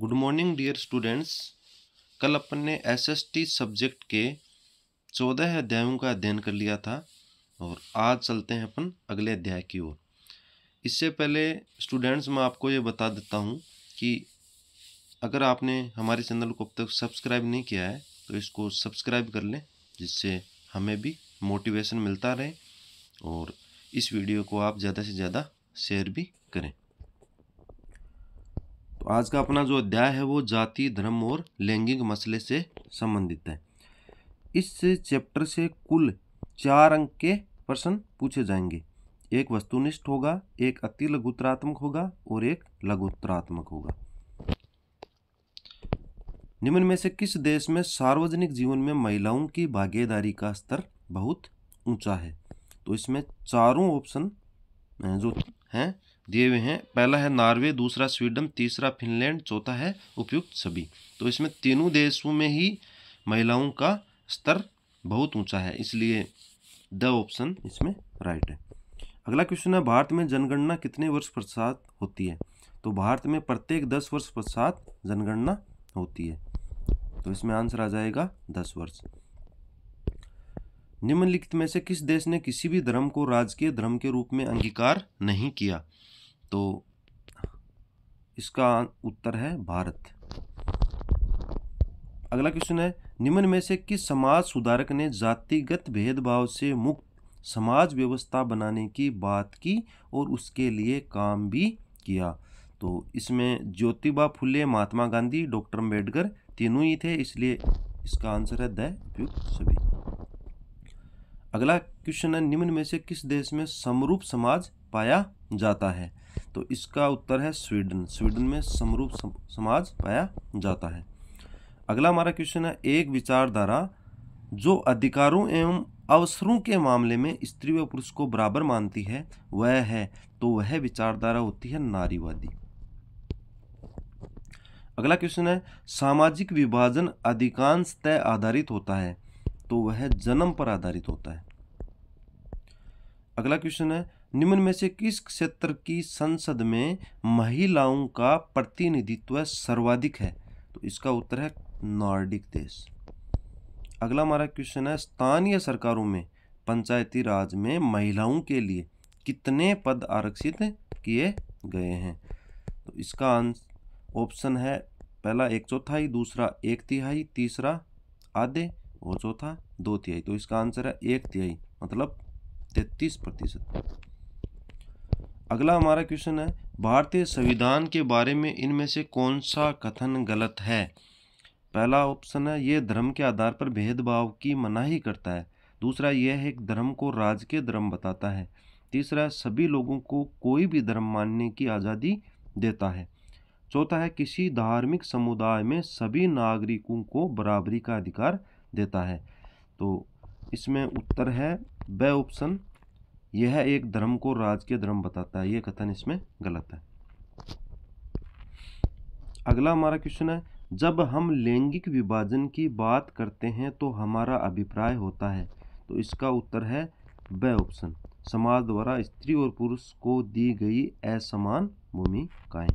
Good morning dear students कल अपन ने SST subject के चौदह अध्यायों का अध्ययन कर लिया था और आज चलते हैं अपन अगले अध्याय की ओर इससे पहले स्टूडेंट्स मैं आपको ये बता देता हूँ कि अगर आपने हमारे चैनल को अब तक सब्सक्राइब नहीं किया है तो इसको सब्सक्राइब कर लें जिससे हमें भी मोटिवेशन मिलता रहे और इस वीडियो को आप ज़्यादा से ज़्यादा शेयर भी करें तो आज का अपना जो अध्याय है वो जाति धर्म और लैंगिक मसले से संबंधित है इस चैप्टर से कुल चार अंक के प्रश्न पूछे जाएंगे एक वस्तुनिष्ठ होगा एक अति लघुत्रात्मक होगा और एक लघुत्रात्मक होगा निम्न में से किस देश में सार्वजनिक जीवन में महिलाओं की भागीदारी का स्तर बहुत ऊंचा है तो इसमें चारों ऑप्शन जो हैं दिए हुए हैं पहला है नॉर्वे दूसरा स्वीडन तीसरा फिनलैंड चौथा है उपयुक्त सभी तो इसमें तीनों देशों में ही महिलाओं का स्तर बहुत ऊंचा है इसलिए द ऑप्शन इसमें राइट है अगला क्वेश्चन है भारत में जनगणना कितने वर्ष पश्चात होती है तो भारत में प्रत्येक दस वर्ष पश्चात जनगणना होती है तो इसमें आंसर आ जाएगा दस वर्ष निम्नलिखित में से किस देश ने किसी भी धर्म को राजकीय धर्म के रूप में अंगीकार नहीं किया तो इसका उत्तर है भारत अगला क्वेश्चन है निम्न में से किस समाज सुधारक ने जातिगत भेदभाव से मुक्त समाज व्यवस्था बनाने की बात की और उसके लिए काम भी किया तो इसमें ज्योतिबा फुले महात्मा गांधी डॉक्टर अम्बेडकर तीनों ही थे इसलिए इसका आंसर है द उपयुक्त सभी अगला क्वेश्चन है निम्न में से किस देश में समरूप समाज पाया जाता है तो इसका उत्तर है स्वीडन स्वीडन में समरूप समाज पाया जाता है अगला हमारा क्वेश्चन है एक विचारधारा जो अधिकारों एवं अवसरों के मामले में स्त्री व पुरुष को बराबर मानती है वह है तो वह विचारधारा होती है नारीवादी अगला क्वेश्चन है सामाजिक विभाजन अधिकांश तय आधारित होता है तो वह जन्म पर आधारित होता है अगला क्वेश्चन है निम्न में से किस क्षेत्र की संसद में महिलाओं का प्रतिनिधित्व सर्वाधिक है तो इसका उत्तर है नॉर्डिक देश अगला हमारा क्वेश्चन है स्थानीय सरकारों में पंचायती राज में महिलाओं के लिए कितने पद आरक्षित किए गए हैं तो इसका ऑप्शन है पहला एक चौथाई दूसरा एक तिहाई तीसरा आधे और चौथा दो तिहाई तो इसका आंसर है एक तिहाई मतलब तैतीस प्रतिशत अगला हमारा क्वेश्चन है भारतीय संविधान के बारे में इनमें से कौन सा कथन गलत है पहला ऑप्शन है ये धर्म के आधार पर भेदभाव की मनाही करता है दूसरा यह है एक धर्म को राज के धर्म बताता है तीसरा सभी लोगों को कोई भी धर्म मानने की आज़ादी देता है चौथा है किसी धार्मिक समुदाय में सभी नागरिकों को बराबरी का अधिकार देता है तो इसमें उत्तर है बे ऑप्शन यह एक धर्म को राजकीय धर्म बताता है यह कथन इसमें गलत है अगला हमारा क्वेश्चन है जब हम लैंगिक विभाजन की बात करते हैं तो हमारा अभिप्राय होता है तो इसका उत्तर है ब ऑप्शन समाज द्वारा स्त्री और पुरुष को दी गई असमान भूमिकाएं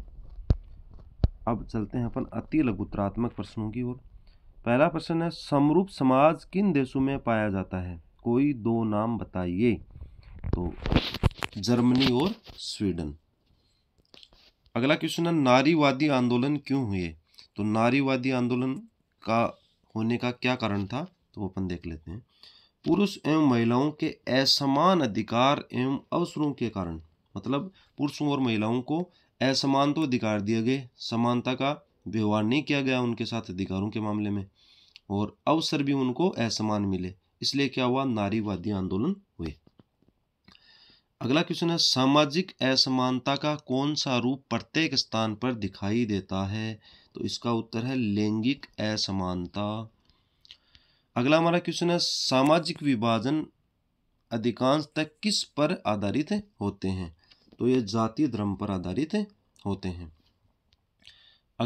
अब चलते हैं अपन अति लघुत्रात्मक प्रश्नों की ओर पहला प्रश्न है समरूप समाज किन देशों में पाया जाता है कोई दो नाम बताइए तो जर्मनी और स्वीडन अगला क्वेश्चन है नारीवादी आंदोलन क्यों हुए तो नारीवादी आंदोलन का होने का क्या कारण था तो अपन देख लेते हैं पुरुष एवं महिलाओं के असमान अधिकार एवं अवसरों के कारण मतलब पुरुषों और महिलाओं को असमान तो अधिकार दिए गए समानता का व्यवहार नहीं किया गया उनके साथ अधिकारों के मामले में और अवसर भी उनको असमान मिले इसलिए क्या हुआ नारीवादी आंदोलन हुए अगला क्वेश्चन है सामाजिक असमानता का कौन सा रूप प्रत्येक स्थान पर दिखाई देता है तो इसका उत्तर है लैंगिक असमानता अगला हमारा क्वेश्चन है सामाजिक विभाजन अधिकांशतः किस पर आधारित होते हैं तो ये जाति धर्म पर आधारित होते हैं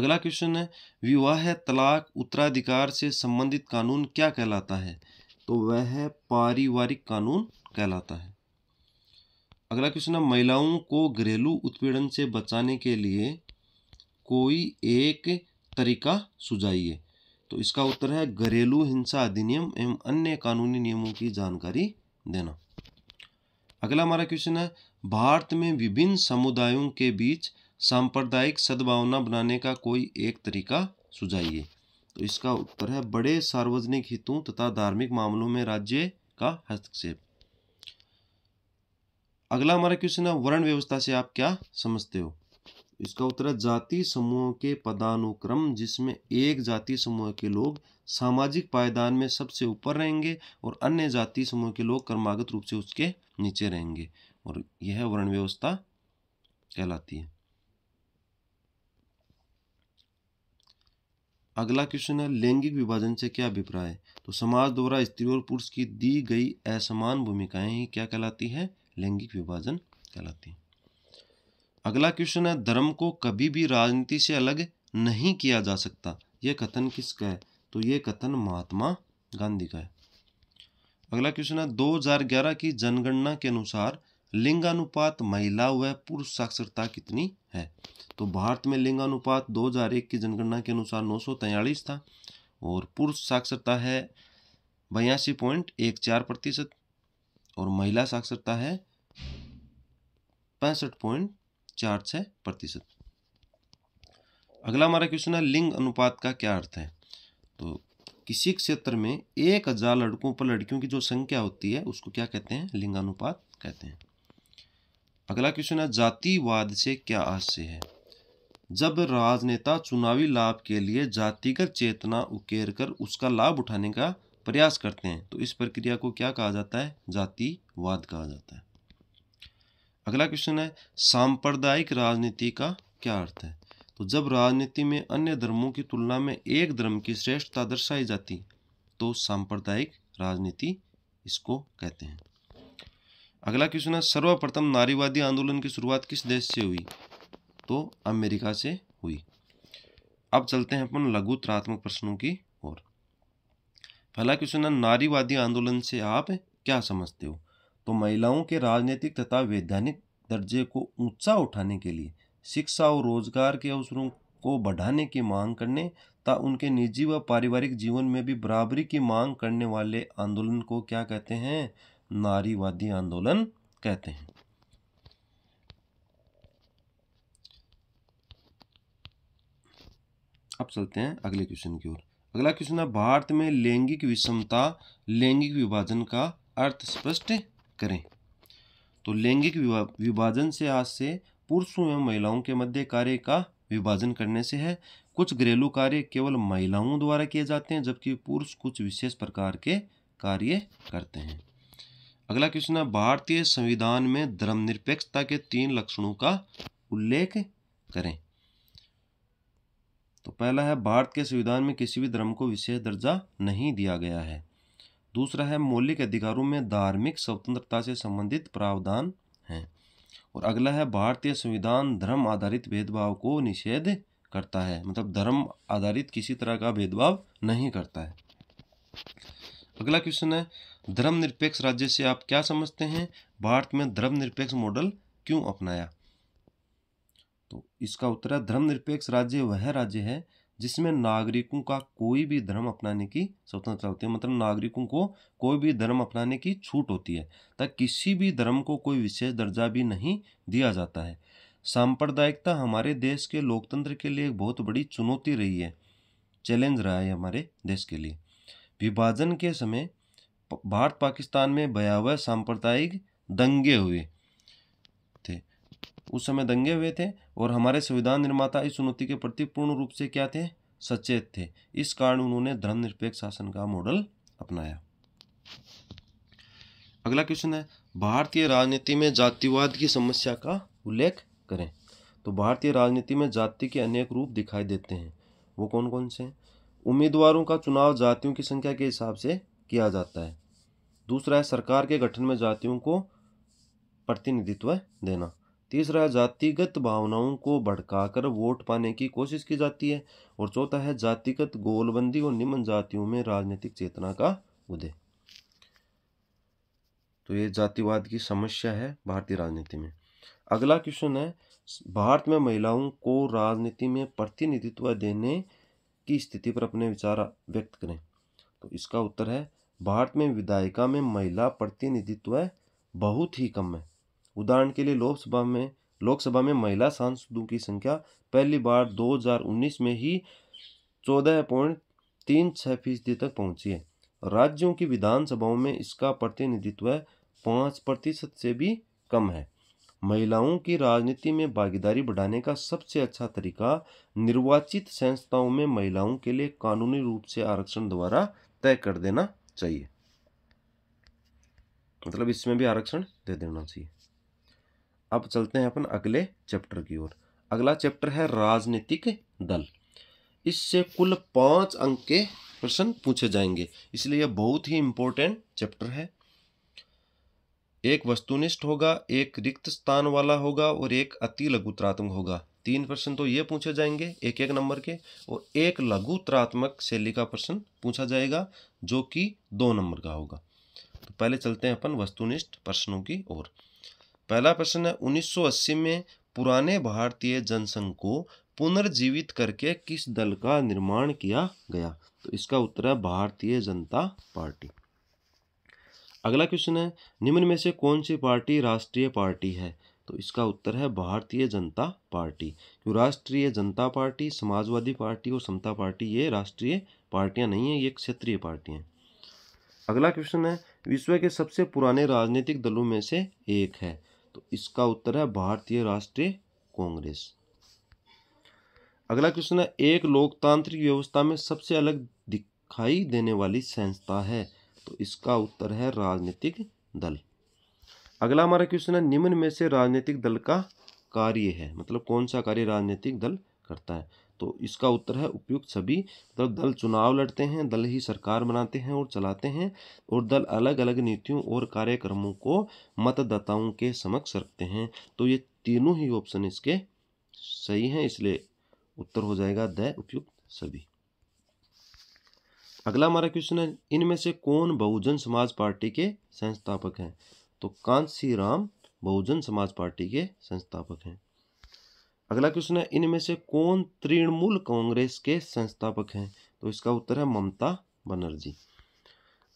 अगला क्वेश्चन है विवाह तलाक उत्तराधिकार से संबंधित कानून क्या कहलाता है तो वह पारिवारिक कानून कहलाता है अगला क्वेश्चन है महिलाओं को घरेलू उत्पीड़न से बचाने के लिए कोई एक तरीका सुझाइए तो इसका उत्तर है घरेलू हिंसा अधिनियम एवं अन्य कानूनी नियमों की जानकारी देना अगला हमारा क्वेश्चन है भारत में विभिन्न समुदायों के बीच सांप्रदायिक सद्भावना बनाने का कोई एक तरीका सुझाइए तो इसका उत्तर है बड़े सार्वजनिक हितों तथा धार्मिक मामलों में राज्य का हस्तक्षेप अगला हमारा क्वेश्चन है वर्ण व्यवस्था से आप क्या समझते हो इसका उत्तर है जाति समूहों के पदानुक्रम जिसमें एक जाति समूह के लोग सामाजिक पायदान में सबसे ऊपर रहेंगे और अन्य जाति समूह के लोग क्रमागत रूप से उसके नीचे रहेंगे और यह वर्ण व्यवस्था कहलाती है अगला क्वेश्चन है लैंगिक विभाजन से क्या अभिप्राय तो समाज द्वारा स्त्री और पुरुष की दी गई असमान भूमिकाएं क्या कहलाती है लैंगिक विभाजन कहलाती है अगला क्वेश्चन है धर्म को कभी भी राजनीति से अलग नहीं किया जा सकता यह कथन किसका है तो यह कथन महात्मा गांधी का है अगला क्वेश्चन है 2011 की जनगणना के अनुसार लिंगानुपात महिला व पुरुष साक्षरता कितनी है तो भारत में लिंगानुपात 2001 की जनगणना के अनुसार नौ था और पुरुष साक्षरता है बयासी पॉइंट एक चार प्रतिशत और महिला साक्षरता है पैंसठ पॉइंट चार छः प्रतिशत अगला हमारा क्वेश्चन है लिंग अनुपात का क्या अर्थ है तो किसी क्षेत्र में एक हजार लड़कों पर लड़कियों की जो संख्या होती है उसको क्या कहते हैं लिंगानुपात कहते हैं अगला क्वेश्चन है जातिवाद से क्या आशय है जब राजनेता चुनावी लाभ के लिए जातिगत चेतना उकेर कर उसका लाभ उठाने का प्रयास करते हैं तो इस प्रक्रिया को क्या कहा जाता है जातिवाद कहा जाता है अगला क्वेश्चन है सांप्रदायिक राजनीति का क्या अर्थ है तो जब राजनीति में अन्य धर्मों की तुलना में एक धर्म की श्रेष्ठता दर्शाई जाती तो सांप्रदायिक राजनीति इसको कहते हैं अगला क्वेश्चन है सर्वप्रथम नारीवादी आंदोलन की शुरुआत किस देश से हुई तो अमेरिका से हुई अब चलते हैं अपन लघु त्रात्मक प्रश्नों की ओर पहला क्वेश्चन है नारीवादी आंदोलन से आप क्या समझते हो तो महिलाओं के राजनीतिक तथा वैधानिक दर्जे को ऊंचा उठाने के लिए शिक्षा और रोजगार के अवसरों को बढ़ाने की मांग करने तथा उनके निजी व पारिवारिक जीवन में भी बराबरी की मांग करने वाले आंदोलन को क्या कहते हैं नारीवादी आंदोलन कहते हैं अब चलते हैं अगले क्वेश्चन की ओर अगला क्वेश्चन है भारत में लैंगिक विषमता लैंगिक विभाजन का अर्थ स्पष्ट करें तो लैंगिक विभाजन से आज से पुरुषों एवं महिलाओं के मध्य कार्य का विभाजन करने से है कुछ घरेलू कार्य केवल महिलाओं द्वारा किए जाते हैं जबकि पुरुष कुछ विशेष प्रकार के कार्य करते हैं अगला क्वेश्चन है भारतीय संविधान में धर्मनिरपेक्षता के तीन लक्षणों का उल्लेख करें तो पहला है भारत के संविधान में किसी भी धर्म को विशेष दर्जा नहीं दिया गया है दूसरा है मौलिक अधिकारों में धार्मिक स्वतंत्रता से संबंधित प्रावधान हैं और अगला है भारतीय संविधान धर्म आधारित भेदभाव को निषेध करता है मतलब धर्म आधारित किसी तरह का भेदभाव नहीं करता है अगला क्वेश्चन है धर्मनिरपेक्ष राज्य से आप क्या समझते हैं भारत में धर्मनिरपेक्ष मॉडल क्यों अपनाया तो इसका उत्तर है धर्मनिरपेक्ष राज्य वह राज्य है जिसमें नागरिकों का कोई भी धर्म अपनाने की स्वतंत्रता होती है मतलब नागरिकों को कोई भी धर्म अपनाने की छूट होती है तथा तो किसी भी धर्म को कोई विशेष दर्जा भी नहीं दिया जाता है सांप्रदायिकता हमारे देश के लोकतंत्र के लिए एक बहुत बड़ी चुनौती रही है चैलेंज रहा है हमारे देश के लिए विभाजन के समय भारत पाकिस्तान में भयावह सांप्रदायिक दंगे हुए उस समय दंगे हुए थे और हमारे संविधान निर्माता इस चुनौती के प्रति पूर्ण रूप से क्या थे सचेत थे इस कारण उन्होंने धर्मनिरपेक्ष शासन का मॉडल अपनाया अगला क्वेश्चन है भारतीय राजनीति में जातिवाद की समस्या का उल्लेख करें तो भारतीय राजनीति में जाति के अनेक रूप दिखाई देते हैं वो कौन कौन से हैं उम्मीदवारों का चुनाव जातियों की संख्या के हिसाब से किया जाता है दूसरा है सरकार के गठन में जातियों को प्रतिनिधित्व देना तीसरा है जातिगत भावनाओं को भड़काकर वोट पाने की कोशिश की जाती है और चौथा है जातिगत गोलबंदी और निम्न जातियों में राजनीतिक चेतना का उदय तो ये जातिवाद की समस्या है भारतीय राजनीति में अगला क्वेश्चन है भारत में महिलाओं को राजनीति में प्रतिनिधित्व देने की स्थिति पर अपने विचार व्यक्त करें तो इसका उत्तर है भारत में विधायिका में महिला प्रतिनिधित्व बहुत ही कम है उदाहरण के लिए लोकसभा में लोकसभा में महिला सांसदों की संख्या पहली बार 2019 में ही चौदह पॉइंट तीन छः फीसदी तक पहुंची है राज्यों की विधानसभाओं में इसका प्रतिनिधित्व पाँच प्रतिशत से भी कम है महिलाओं की राजनीति में भागीदारी बढ़ाने का सबसे अच्छा तरीका निर्वाचित संस्थाओं में महिलाओं के लिए कानूनी रूप से आरक्षण द्वारा तय कर देना चाहिए मतलब इसमें भी आरक्षण दे देना चाहिए अब चलते हैं अपन अगले चैप्टर की ओर अगला चैप्टर है राजनीतिक दल इससे कुल पाँच अंक के प्रश्न पूछे जाएंगे इसलिए यह बहुत ही इंपॉर्टेंट चैप्टर है एक वस्तुनिष्ठ होगा एक रिक्त स्थान वाला होगा और एक अति लघुत्रात्मक होगा तीन प्रश्न तो ये पूछे जाएंगे एक एक नंबर के और एक लघुत्रात्मक शैली का प्रश्न पूछा जाएगा जो कि दो नंबर का होगा तो पहले चलते हैं अपन वस्तुनिष्ठ प्रश्नों की ओर पहला प्रश्न है 1980 में पुराने भारतीय जनसंघ को पुनर्जीवित करके किस दल का निर्माण किया गया तो इसका उत्तर है भारतीय जनता पार्टी अगला क्वेश्चन है निम्न में से कौन सी पार्टी राष्ट्रीय पार्टी है तो इसका उत्तर है भारतीय जनता पार्टी क्यों राष्ट्रीय जनता पार्टी समाजवादी पार्टी और समता पार्टी ये राष्ट्रीय पार्टियां नहीं हैं ये क्षेत्रीय पार्टियां हैं अगला क्वेश्चन है विश्व के सबसे पुराने राजनीतिक दलों में से एक है तो इसका उत्तर है भारतीय राष्ट्रीय कांग्रेस अगला क्वेश्चन है एक लोकतांत्रिक व्यवस्था में सबसे अलग दिखाई देने वाली संस्था है तो इसका उत्तर है राजनीतिक दल अगला हमारा क्वेश्चन है निम्न में से राजनीतिक दल का कार्य है मतलब कौन सा कार्य राजनीतिक दल करता है तो इसका उत्तर है उपयुक्त सभी मतलब दल चुनाव लड़ते हैं दल ही सरकार बनाते हैं और चलाते हैं और दल अलग अलग नीतियों और कार्यक्रमों को मतदाताओं के समक्ष रखते हैं तो ये तीनों ही ऑप्शन इसके सही हैं इसलिए उत्तर हो जाएगा द उपयुक्त सभी अगला हमारा क्वेश्चन है इनमें से कौन बहुजन समाज पार्टी के संस्थापक हैं तो कांसी राम बहुजन समाज पार्टी के संस्थापक हैं अगला क्वेश्चन है इनमें से कौन तृणमूल कांग्रेस के संस्थापक हैं तो इसका उत्तर है ममता बनर्जी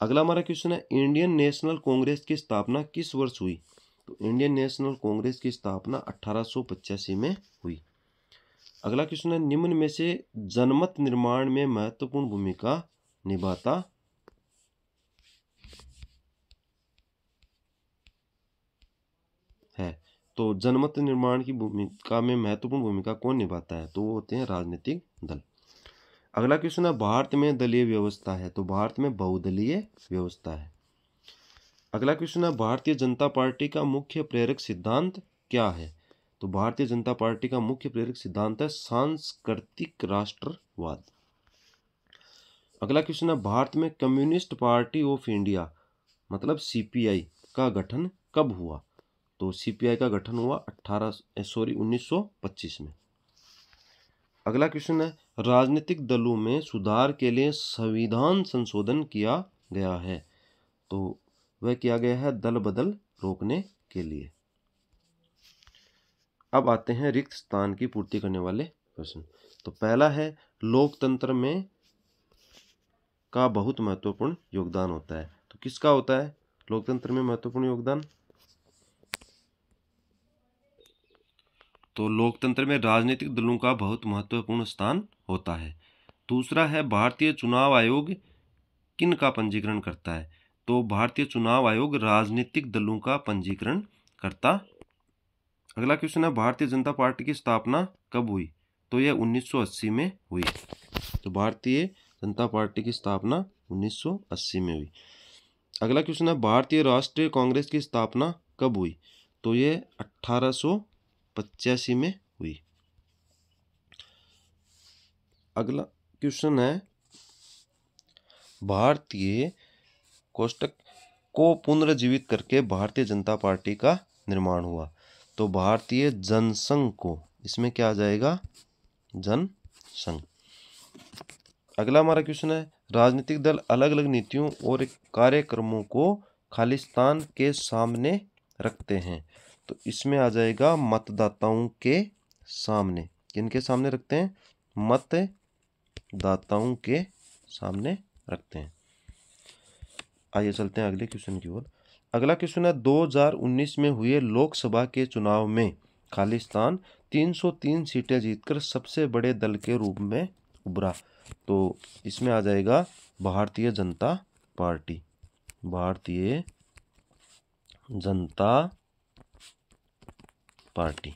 अगला हमारा क्वेश्चन है इंडियन नेशनल कांग्रेस की स्थापना किस वर्ष हुई तो इंडियन नेशनल कांग्रेस की स्थापना अठारह में हुई अगला क्वेश्चन है निम्न में से जनमत निर्माण में महत्वपूर्ण भूमिका निभाता तो जनमत निर्माण की भूमिका में महत्वपूर्ण भूमिका कौन निभाता है तो वो होते हैं राजनीतिक दल अगला क्वेश्चन है भारत में दलीय व्यवस्था है तो भारत में बहुदलीय व्यवस्था है अगला क्वेश्चन है भारतीय जनता पार्टी का मुख्य प्रेरक सिद्धांत क्या है तो भारतीय जनता पार्टी का मुख्य प्रेरक सिद्धांत है सांस्कृतिक राष्ट्रवाद अगला क्वेश्चन है भारत में कम्युनिस्ट पार्टी ऑफ इंडिया मतलब सीपीआई का गठन कब हुआ तो सीपीआई का गठन हुआ अट्ठारह सॉरी पच्चीस में अगला क्वेश्चन है राजनीतिक दलों में सुधार के लिए संविधान संशोधन किया गया है तो वह किया गया है दल बदल रोकने के लिए अब आते हैं रिक्त स्थान की पूर्ति करने वाले प्रश्न तो पहला है लोकतंत्र में का बहुत महत्वपूर्ण योगदान होता है तो किसका होता है लोकतंत्र में महत्वपूर्ण योगदान तो लोकतंत्र में राजनीतिक दलों का बहुत महत्वपूर्ण स्थान होता है दूसरा है भारतीय चुनाव आयोग किन का पंजीकरण करता है तो भारतीय चुनाव आयोग राजनीतिक दलों का पंजीकरण करता अगला क्वेश्चन है भारतीय जनता पार्टी की स्थापना कब हुई तो यह 1980 में हुई तो भारतीय जनता पार्टी की स्थापना 1980 में हुई अगला क्वेश्चन है भारतीय राष्ट्रीय कांग्रेस की स्थापना कब हुई तो यह अट्ठारह पचासी में हुई अगला क्वेश्चन है भारतीय कोष्टक को पुनर्जीवित करके भारतीय जनता पार्टी का निर्माण हुआ तो भारतीय जनसंघ को इसमें क्या आ जाएगा जनसंघ अगला हमारा क्वेश्चन है राजनीतिक दल अलग अलग नीतियों और कार्यक्रमों को खालिस्तान के सामने रखते हैं तो इसमें आ जाएगा मतदाताओं के सामने किनके सामने रखते हैं मतदाताओं के सामने रखते हैं आइए चलते हैं अगले क्वेश्चन की ओर अगला क्वेश्चन है 2019 में हुए लोकसभा के चुनाव में खालिस्तान 303 सीटें जीतकर सबसे बड़े दल के रूप में उभरा तो इसमें आ जाएगा भारतीय जनता पार्टी भारतीय जनता पार्टी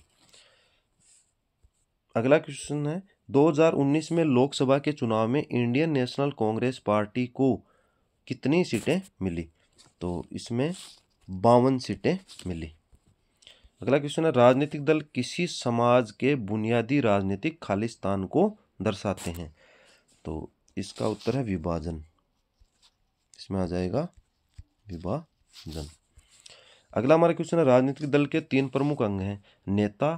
अगला क्वेश्चन है 2019 में लोकसभा के चुनाव में इंडियन नेशनल कांग्रेस पार्टी को कितनी सीटें मिली तो इसमें बावन सीटें मिली अगला क्वेश्चन है राजनीतिक दल किसी समाज के बुनियादी राजनीतिक खालिस्तान को दर्शाते हैं तो इसका उत्तर है विभाजन इसमें आ जाएगा विभाजन अगला हमारा क्वेश्चन है राजनीतिक दल के तीन प्रमुख अंग हैं नेता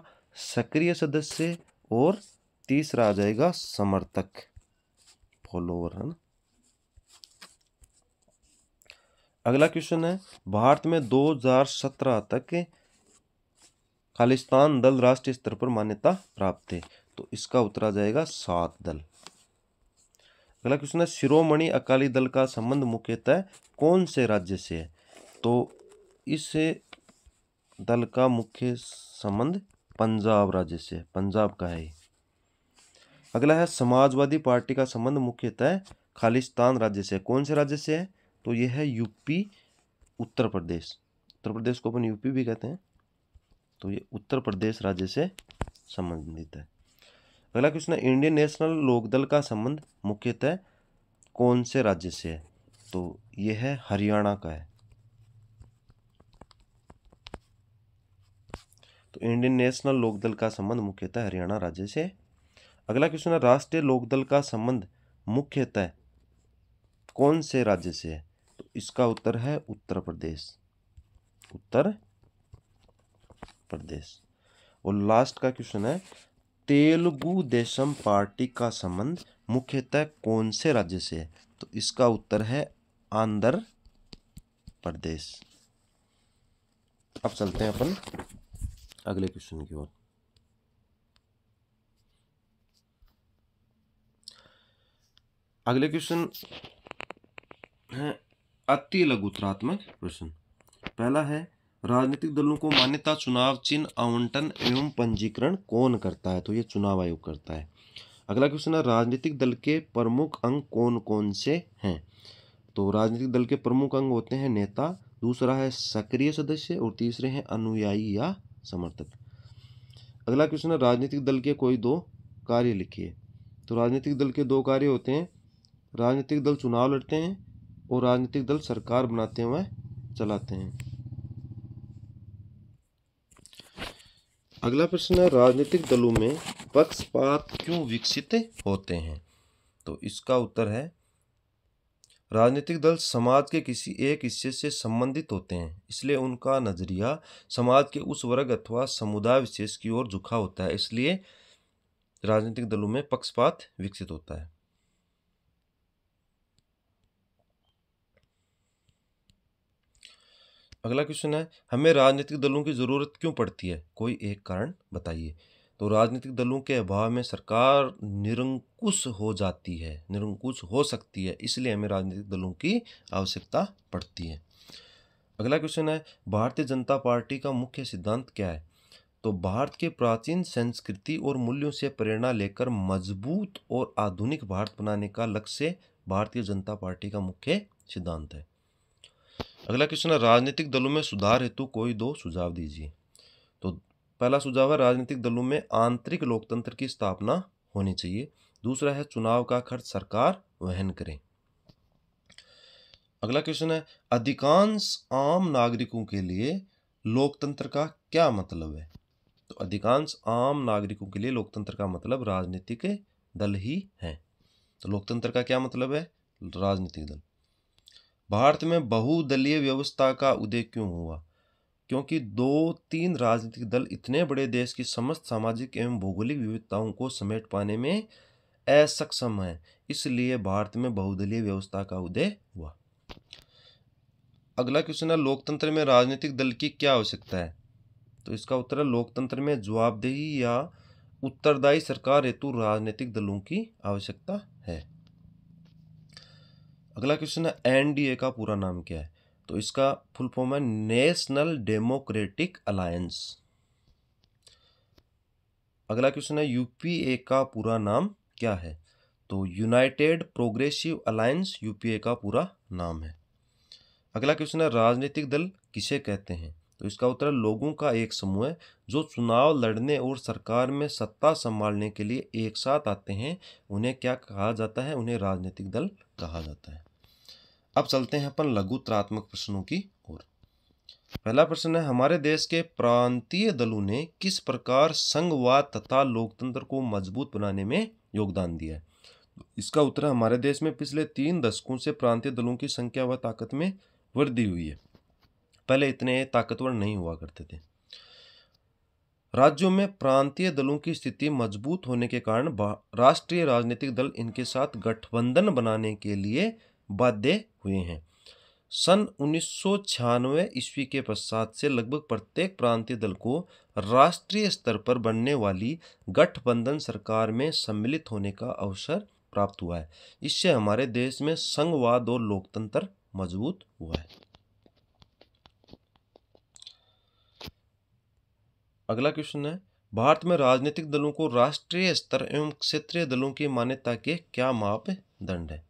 सक्रिय सदस्य और तीसरा आ जाएगा समर्थक फॉलोअर है ना अगला क्वेश्चन है भारत में 2017 तक खालिस्तान दल राष्ट्रीय स्तर पर मान्यता प्राप्त थे तो इसका उत्तर आ जाएगा सात दल अगला क्वेश्चन है शिरोमणि अकाली दल का संबंध मुख्यतः कौन से राज्य से है तो इस दल का मुख्य संबंध पंजाब राज्य से पंजाब का है अगला है समाजवादी पार्टी का संबंध मुख्यतः खालिस्तान राज्य से कौन से राज्य से है तो यह है यूपी उत्तर प्रदेश उत्तर प्रदेश को अपन यूपी भी कहते हैं तो ये उत्तर प्रदेश राज्य से संबंधित है अगला क्वेश्चन है इंडियन नेशनल लोकदल का संबंध मुख्यतः कौन से राज्य से है तो यह है हरियाणा का है तो इंडियन नेशनल लोकदल का संबंध मुख्यतः हरियाणा राज्य से अगला क्वेश्चन है राष्ट्रीय लोकदल का संबंध मुख्यतः कौन से राज्य से है तो इसका उत्तर है उत्तर प्रदेश उत्तर प्रदेश और लास्ट का क्वेश्चन है तेलुगु देशम पार्टी का संबंध मुख्यतः कौन से राज्य से है तो इसका उत्तर है आंध्र प्रदेश अब चलते हैं अपन अगले क्वेश्चन की ओर अगले क्वेश्चन है अति लघुतरात्मक प्रश्न पहला है राजनीतिक दलों को मान्यता चुनाव चिन्ह आवंटन एवं पंजीकरण कौन करता है तो ये चुनाव आयोग करता है अगला क्वेश्चन है राजनीतिक दल के प्रमुख अंग कौन कौन से हैं तो राजनीतिक दल के प्रमुख अंग होते हैं नेता दूसरा है सक्रिय सदस्य और तीसरे हैं अनुयायी या समर्थक अगला क्वेश्चन है राजनीतिक दल के कोई दो कार्य लिखिए तो राजनीतिक दल के दो कार्य होते हैं राजनीतिक दल चुनाव लड़ते हैं और राजनीतिक दल सरकार बनाते हुए चलाते हैं अगला प्रश्न है राजनीतिक दलों में पक्षपात क्यों विकसित होते हैं तो इसका उत्तर है राजनीतिक दल समाज के किसी एक हिस्से से संबंधित होते हैं इसलिए उनका नज़रिया समाज के उस वर्ग अथवा समुदाय विशेष की ओर झुका होता है इसलिए राजनीतिक दलों में पक्षपात विकसित होता है अगला क्वेश्चन है हमें राजनीतिक दलों की ज़रूरत क्यों पड़ती है कोई एक कारण बताइए तो राजनीतिक दलों के अभाव में सरकार निरंकुश हो जाती है निरंकुश हो सकती है इसलिए हमें राजनीतिक दलों की आवश्यकता पड़ती है अगला क्वेश्चन है भारतीय जनता पार्टी का मुख्य सिद्धांत क्या है तो भारत के प्राचीन संस्कृति और मूल्यों से प्रेरणा लेकर मजबूत और आधुनिक भारत बनाने का लक्ष्य भारतीय जनता पार्टी का मुख्य सिद्धांत है अगला क्वेश्चन है राजनीतिक दलों में सुधार हेतु कोई दो सुझाव दीजिए तो पहला सुझाव है राजनीतिक दलों में आंतरिक लोकतंत्र की स्थापना होनी चाहिए दूसरा है चुनाव का खर्च सरकार वहन करें अगला क्वेश्चन है अधिकांश आम नागरिकों के लिए लोकतंत्र का क्या मतलब है तो अधिकांश आम नागरिकों के लिए लोकतंत्र का मतलब राजनीतिक दल ही है तो लोकतंत्र का क्या मतलब है राजनीतिक दल भारत में बहुदलीय व्यवस्था का उदय क्यों हुआ क्योंकि दो तीन राजनीतिक दल इतने बड़े देश की समस्त सामाजिक एवं भौगोलिक विविधताओं को समेट पाने में असक्षम है इसलिए भारत में बहुदलीय व्यवस्था का उदय हुआ अगला क्वेश्चन है लोकतंत्र में राजनीतिक दल की क्या आवश्यकता है तो इसका उत्तर है लोकतंत्र में जवाबदेही या उत्तरदायी सरकार हेतु राजनीतिक दलों की आवश्यकता है अगला क्वेश्चन है एनडीए का पूरा नाम क्या है तो इसका फुल फॉर्म है नेशनल डेमोक्रेटिक अलायंस अगला क्वेश्चन है यूपीए का पूरा नाम क्या है तो यूनाइटेड प्रोग्रेसिव अलायंस यूपीए का पूरा नाम है अगला क्वेश्चन है राजनीतिक दल किसे कहते हैं तो इसका उत्तर है लोगों का एक समूह है जो चुनाव लड़ने और सरकार में सत्ता संभालने के लिए एक साथ आते हैं उन्हें क्या कहा जाता है उन्हें राजनीतिक दल कहा जाता है अब चलते हैं अपन लघु त्रात्मक प्रश्नों की ओर पहला प्रश्न है हमारे देश के प्रांतीय दलों ने किस प्रकार संघवाद तथा लोकतंत्र को मजबूत बनाने में योगदान दिया है तो इसका उत्तर हमारे देश में पिछले तीन दशकों से प्रांतीय दलों की संख्या व ताकत में वृद्धि हुई है पहले इतने ताकतवर नहीं हुआ करते थे राज्यों में प्रांतीय दलों की स्थिति मजबूत होने के कारण राष्ट्रीय राजनीतिक दल इनके साथ गठबंधन बनाने के लिए बाध्य हुए हैं सन उन्नीस सौ ईस्वी के पश्चात से लगभग प्रत्येक प्रांतीय दल को राष्ट्रीय स्तर पर बनने वाली गठबंधन सरकार में सम्मिलित होने का अवसर प्राप्त हुआ है इससे हमारे देश में संघवाद और लोकतंत्र मजबूत हुआ है अगला क्वेश्चन है भारत में राजनीतिक दलों को राष्ट्रीय स्तर एवं क्षेत्रीय दलों की मान्यता के क्या मापदंड है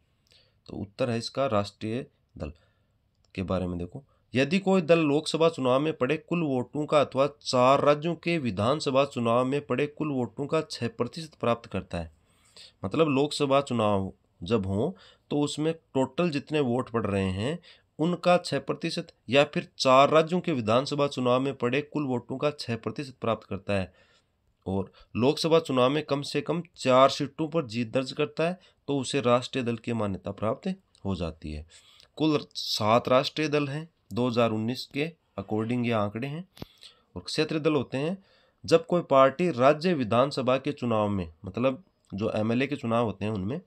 तो उत्तर है इसका राष्ट्रीय दल के बारे में देखो यदि कोई दल लोकसभा चुनाव में पड़े कुल वोटों का अथवा चार राज्यों के विधानसभा चुनाव में पड़े कुल वोटों का छः प्रतिशत प्राप्त करता है मतलब लोकसभा चुनाव जब हों तो उसमें टोटल जितने वोट पड़ रहे हैं उनका छः प्रतिशत या फिर चार राज्यों के विधानसभा चुनाव में पड़े कुल वोटों का छः प्रतिशत प्राप्त करता है और लोकसभा चुनाव में कम से कम चार सीटों पर जीत दर्ज करता है तो उसे राष्ट्रीय दल की मान्यता प्राप्त हो जाती है कुल सात राष्ट्रीय दल हैं 2019 के अकॉर्डिंग ये आंकड़े हैं और क्षेत्रीय दल होते हैं जब कोई पार्टी राज्य विधानसभा के चुनाव में मतलब जो एमएलए के चुनाव होते हैं उनमें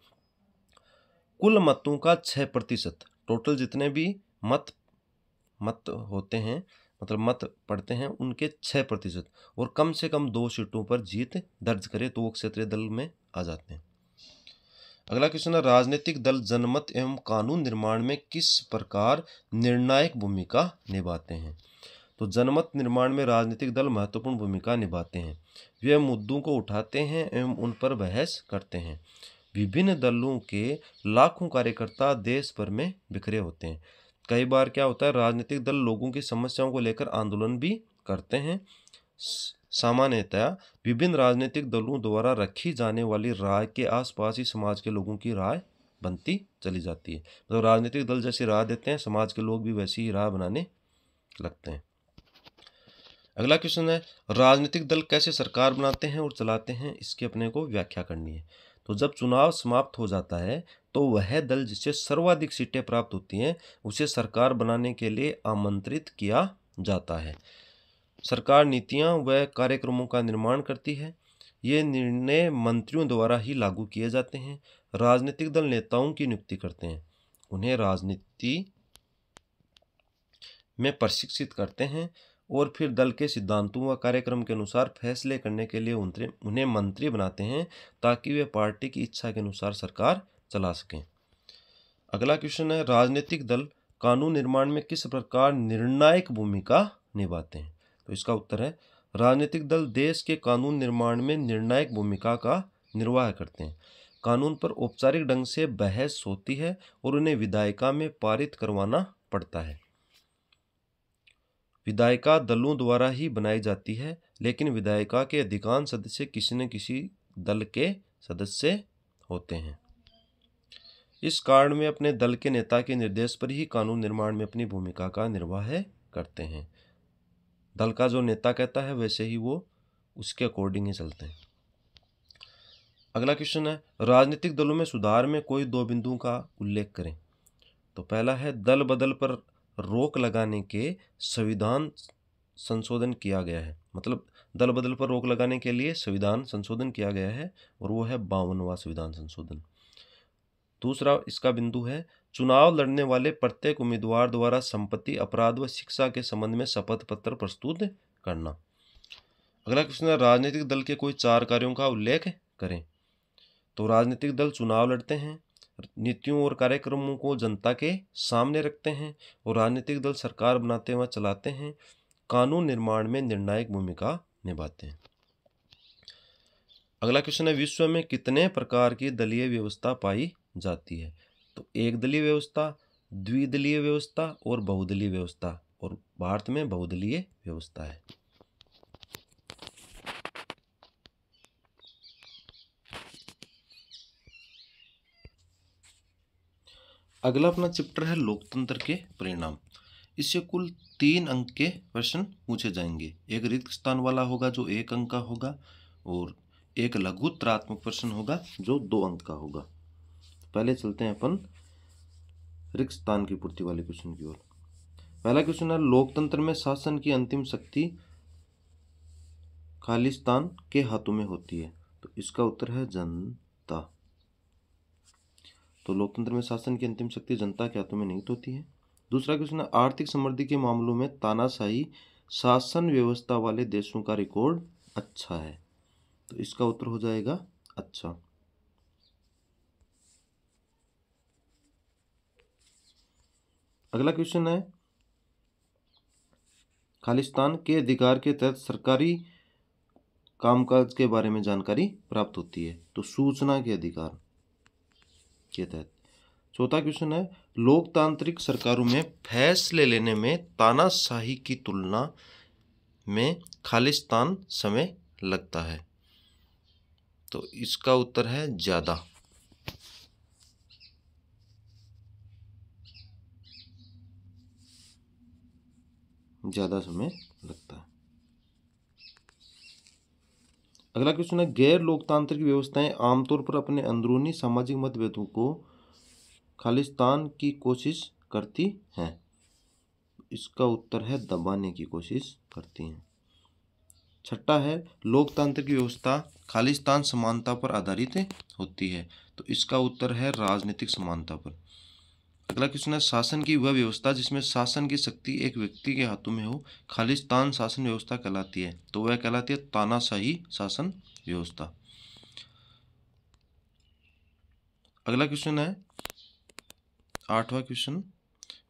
कुल मतों का छः प्रतिशत टोटल जितने भी मत मत होते हैं मतलब मत पड़ते हैं उनके छः प्रतिशत और कम से कम दो सीटों पर जीत दर्ज करे तो वो क्षेत्रीय दल में आ जाते हैं अगला क्वेश्चन है राजनीतिक दल जनमत एवं कानून निर्माण में किस प्रकार निर्णायक भूमिका निभाते हैं तो जनमत निर्माण में राजनीतिक दल महत्वपूर्ण भूमिका निभाते हैं वे मुद्दों को उठाते हैं एवं उन पर बहस करते हैं विभिन्न दलों के लाखों कार्यकर्ता देश भर में बिखरे होते हैं कई बार क्या होता है राजनीतिक दल लोगों की समस्याओं को लेकर आंदोलन भी करते हैं सामान्यतः विभिन्न राजनीतिक दलों द्वारा रखी जाने वाली राय के आसपास ही समाज के लोगों की राय बनती चली जाती है मतलब तो राजनीतिक दल जैसी राय देते हैं समाज के लोग भी वैसी ही राय बनाने लगते हैं अगला क्वेश्चन है राजनीतिक दल कैसे सरकार बनाते हैं और चलाते हैं इसकी अपने को व्याख्या करनी है तो जब चुनाव समाप्त हो जाता है तो वह दल जिसे सर्वाधिक सीटें प्राप्त होती हैं उसे सरकार बनाने के लिए आमंत्रित किया जाता है सरकार नीतियां व कार्यक्रमों का निर्माण करती है ये निर्णय मंत्रियों द्वारा ही लागू किए जाते हैं राजनीतिक दल नेताओं की नियुक्ति करते हैं उन्हें राजनीति में प्रशिक्षित करते हैं और फिर दल के सिद्धांतों व कार्यक्रम के अनुसार फैसले करने के लिए उन्हें मंत्री बनाते हैं ताकि वे पार्टी की इच्छा के अनुसार सरकार चला सकें अगला क्वेश्चन है राजनीतिक दल कानून निर्माण में किस प्रकार निर्णायक भूमिका निभाते हैं तो इसका उत्तर है राजनीतिक दल देश के कानून निर्माण में निर्णायक भूमिका का निर्वाह करते हैं कानून पर औपचारिक ढंग से बहस होती है और उन्हें विधायिका में पारित करवाना पड़ता है विधायिका दलों द्वारा ही बनाई जाती है लेकिन विधायिका के अधिकांश सदस्य किसी न किसी दल के सदस्य होते हैं इस कार्ड में अपने दल के नेता के निर्देश पर ही कानून निर्माण में अपनी भूमिका का निर्वाह करते हैं दल का जो नेता कहता है वैसे ही वो उसके अकॉर्डिंग ही चलते हैं अगला क्वेश्चन है राजनीतिक दलों में सुधार में कोई दो बिंदुओं का उल्लेख करें तो पहला है दल बदल पर रोक लगाने के संविधान संशोधन किया गया है मतलब दल बदल पर रोक लगाने के लिए संविधान संशोधन किया गया है और वो है बावनवा संविधान संशोधन दूसरा इसका बिंदु है चुनाव लड़ने वाले प्रत्येक उम्मीदवार द्वारा संपत्ति अपराध व शिक्षा के संबंध में शपथ पत्र प्रस्तुत करना अगला क्वेश्चन है राजनीतिक दल के कोई चार कार्यों का उल्लेख करें तो राजनीतिक दल चुनाव लड़ते हैं नीतियों और कार्यक्रमों को जनता के सामने रखते हैं और राजनीतिक दल सरकार बनाते व चलाते हैं कानून निर्माण में निर्णायक भूमिका निभाते हैं अगला क्वेश्चन है विश्व में कितने प्रकार की दलीय व्यवस्था पाई जाती है तो एक दलीय व्यवस्था द्विदलीय व्यवस्था और बहुदलीय व्यवस्था और भारत में बहुदलीय व्यवस्था है अगला अपना चैप्टर है लोकतंत्र के परिणाम इससे कुल तीन अंक के प्रश्न पूछे जाएंगे एक रिक्त स्थान वाला होगा जो एक अंक का होगा और एक लघुत्रात्मक प्रश्न होगा जो दो अंक का होगा पहले चलते हैं अपन स्थान की पूर्ति वाले क्वेश्चन की ओर पहला क्वेश्चन है लोकतंत्र में शासन की अंतिम शक्ति खालिस्तान के हाथों में होती है तो इसका उत्तर है जनता तो लोकतंत्र में शासन की अंतिम शक्ति जनता के हाथों में निहित तो होती है दूसरा क्वेश्चन है आर्थिक समृद्धि के मामलों में तानाशाही शासन व्यवस्था वाले देशों का रिकॉर्ड अच्छा है तो इसका उत्तर हो जाएगा अच्छा अगला क्वेश्चन है खालिस्तान के अधिकार के तहत सरकारी कामकाज के बारे में जानकारी प्राप्त होती है तो सूचना के अधिकार के तहत चौथा क्वेश्चन है लोकतांत्रिक सरकारों में फैसले लेने में तानाशाही की तुलना में खालिस्तान समय लगता है तो इसका उत्तर है ज़्यादा ज़्यादा समय लगता है अगला क्वेश्चन है गैर लोकतांत्रिक व्यवस्थाएं आमतौर पर अपने अंदरूनी सामाजिक मतभेदों को खालिस्तान की कोशिश करती हैं इसका उत्तर है दबाने की कोशिश करती हैं छठा है लोकतांत्रिक व्यवस्था खालिस्तान समानता पर आधारित होती है तो इसका उत्तर है राजनीतिक समानता पर अगला क्वेश्चन है शासन की वह व्यवस्था जिसमें शासन की शक्ति एक व्यक्ति के हाथों में हो खालिस्तान शासन व्यवस्था कहलाती है तो वह कहलाती है तानाशाही शासन व्यवस्था अगला क्वेश्चन है आठवां क्वेश्चन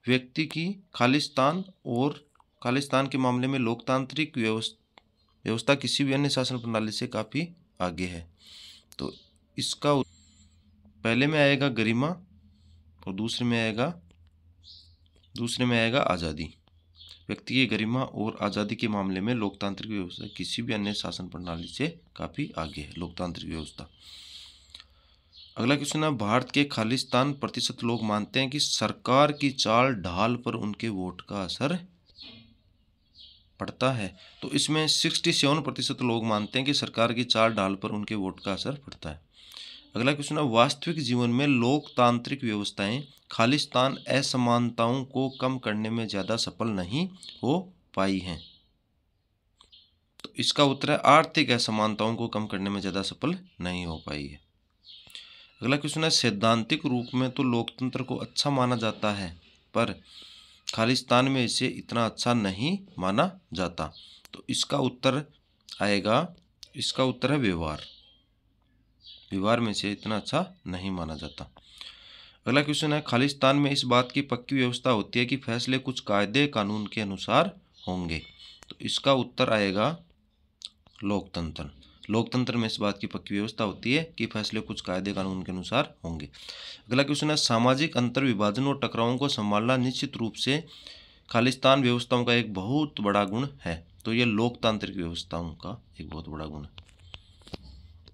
व्यक्ति की खालिस्तान और खालिस्तान के मामले में लोकतांत्रिक व्यवस्था किसी भी अन्य शासन प्रणाली से काफ़ी आगे है तो इसका पहले में आएगा गरिमा और दूसरे में आएगा दूसरे में आएगा आज़ादी व्यक्ति की गरिमा और आज़ादी के मामले में लोकतांत्रिक व्यवस्था किसी भी अन्य शासन प्रणाली से काफ़ी आगे है लोकतांत्रिक व्यवस्था अगला क्वेश्चन है भारत के खालिस्तान प्रतिशत लोग मानते हैं कि सरकार की चाल ढाल पर उनके वोट का असर पड़ता है तो इसमें सिक्सटी सेवन प्रतिशत लोग मानते हैं कि सरकार की चाल ढाल पर उनके वोट का असर पड़ता है अगला क्वेश्चन है वास्तविक जीवन में लोकतांत्रिक व्यवस्थाएं खालिस्तान असमानताओं को कम करने में ज़्यादा सफल नहीं हो पाई हैं तो इसका उत्तर है आर्थिक असमानताओं को कम करने में ज़्यादा सफल नहीं हो पाई है अगला क्वेश्चन है सैद्धांतिक रूप में तो लोकतंत्र को अच्छा माना जाता है पर खालिस्तान में इसे इतना अच्छा नहीं माना जाता तो इसका उत्तर आएगा इसका उत्तर है व्यवहार दीवार में से इतना अच्छा नहीं माना जाता अगला क्वेश्चन है खालिस्तान में इस बात की पक्की व्यवस्था होती है कि फैसले कुछ कायदे कानून के अनुसार होंगे तो इसका उत्तर आएगा लोकतंत्र लोकतंत्र में इस बात की पक्की व्यवस्था होती है कि फैसले कुछ कायदे कानून के अनुसार होंगे अगला क्वेश्चन है सामाजिक अंतर विभाजन और टकरावों को संभालना निश्चित रूप से खालिस्तान व्यवस्थाओं का एक बहुत बड़ा गुण है तो ये लोकतांत्रिक व्यवस्थाओं का एक बहुत बड़ा गुण है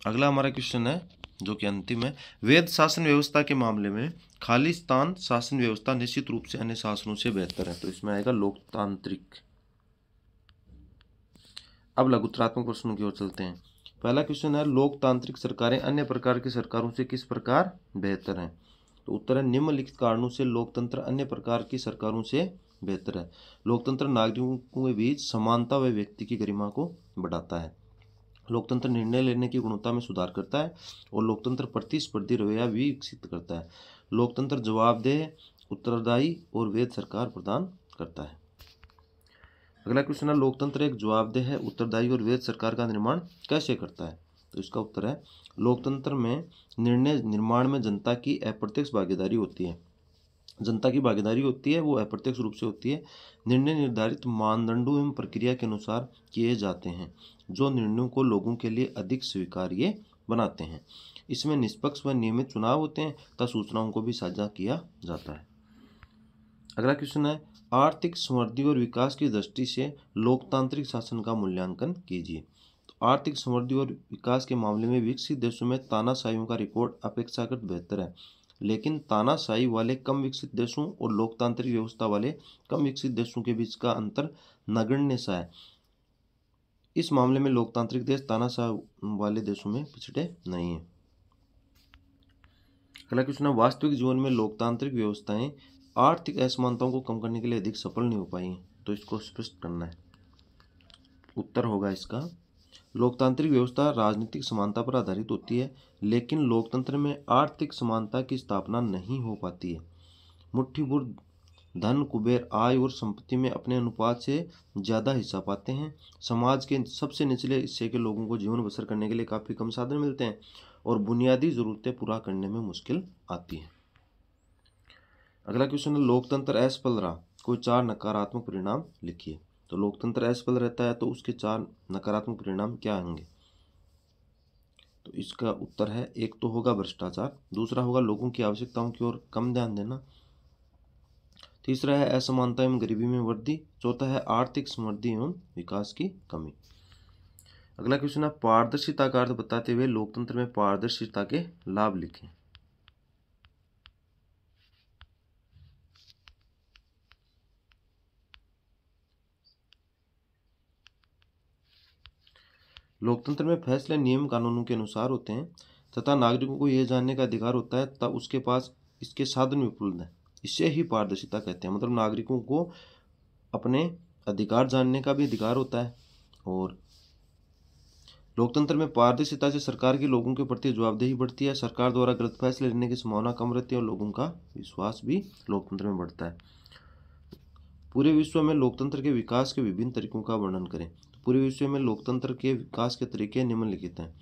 अगला हमारा क्वेश्चन है जो कि अंतिम है वेद शासन व्यवस्था के मामले में खालिस्तान शासन व्यवस्था निश्चित रूप से अन्य शासनों से बेहतर है तो इसमें आएगा लोकतांत्रिक अब लघुतरात्मक प्रश्नों की ओर चलते हैं पहला क्वेश्चन है लोकतांत्रिक सरकारें अन्य प्रकार की सरकारों से किस प्रकार बेहतर हैं तो उत्तर है निम्नलिखित कारणों से लोकतंत्र अन्य प्रकार की सरकारों से बेहतर है लोकतंत्र नागरिकों के बीच समानता व व्यक्ति की गरिमा को बढ़ाता है लोकतंत्र निर्णय लेने की गुणवत्ता में सुधार करता है और लोकतंत्र प्रतिस्पर्धी रवैया भी विकसित करता है लोकतंत्र जवाबदेह उत्तरदायी और वेद सरकार प्रदान करता है अगला क्वेश्चन है लोकतंत्र एक जवाबदेह है उत्तरदायी और वेद सरकार का निर्माण कैसे करता है तो इसका उत्तर है लोकतंत्र में निर्णय निर्माण में जनता की अप्रत्यक्ष भागीदारी होती है जनता की भागीदारी होती है वो अप्रत्यक्ष रूप से होती है निर्णय निर्धारित मानदंडों एवं प्रक्रिया के अनुसार किए जाते हैं जो निर्णयों को लोगों के लिए अधिक स्वीकार्य बनाते हैं इसमें निष्पक्ष व नियमित चुनाव होते हैं तथा सूचनाओं को भी साझा किया जाता है अगला क्वेश्चन है आर्थिक समृद्धि और विकास की दृष्टि से लोकतांत्रिक शासन का मूल्यांकन कीजिए तो आर्थिक समृद्धि और विकास के मामले में विकसित देशों में तानाशाहियों का रिकॉर्ड अपेक्षाकृत बेहतर है लेकिन तानाशाही वाले कम विकसित देशों और लोकतांत्रिक व्यवस्था वाले कम विकसित देशों के बीच का अंतर नगण्य सा है इस मामले में लोकतांत्रिक देश तानाशाह वाले देशों में पिछड़े नहीं हैं अगला क्वेश्चन वास्तविक जीवन में लोकतांत्रिक व्यवस्थाएं आर्थिक असमानताओं को कम करने के लिए अधिक सफल नहीं हो पाई हैं तो इसको स्पष्ट करना है उत्तर होगा इसका लोकतांत्रिक व्यवस्था राजनीतिक समानता पर आधारित होती है लेकिन लोकतंत्र में आर्थिक समानता की स्थापना नहीं हो पाती है मुठ्ठीभुर धन कुबेर आय और संपत्ति में अपने अनुपात से ज़्यादा हिस्सा पाते हैं समाज के सबसे निचले हिस्से के लोगों को जीवन बसर करने के लिए काफ़ी कम साधन मिलते हैं और बुनियादी ज़रूरतें पूरा करने में मुश्किल आती है अगला क्वेश्चन है लोकतंत्र एस पलरा को चार नकारात्मक परिणाम लिखिए तो लोकतंत्र पल रहता है तो उसके चार नकारात्मक परिणाम क्या होंगे तो इसका उत्तर है एक तो होगा भ्रष्टाचार दूसरा होगा लोगों की आवश्यकताओं की ओर कम ध्यान देना तीसरा है असमानता एवं गरीबी में वृद्धि चौथा है आर्थिक समृद्धि एवं विकास की कमी अगला क्वेश्चन है पारदर्शिता का अर्थ बताते हुए लोकतंत्र में पारदर्शिता के लाभ लिखें लोकतंत्र में फैसले नियम कानूनों के अनुसार होते हैं तथा नागरिकों को यह जानने का अधिकार होता है तथा उसके पास इसके साधन भी उपलब्ध हैं इसे ही पारदर्शिता कहते हैं मतलब नागरिकों को अपने अधिकार जानने का भी अधिकार होता है और लोकतंत्र में पारदर्शिता से सरकार के लोगों के प्रति जवाबदेही बढ़ती है सरकार द्वारा गलत फैसले लेने की संभावना कम रहती है और लोगों का विश्वास भी लोकतंत्र में बढ़ता है पूरे विश्व में लोकतंत्र के विकास के विभिन्न तरीकों का वर्णन करें पूरे विश्व में लोकतंत्र के विकास के तरीके निम्नलिखित हैं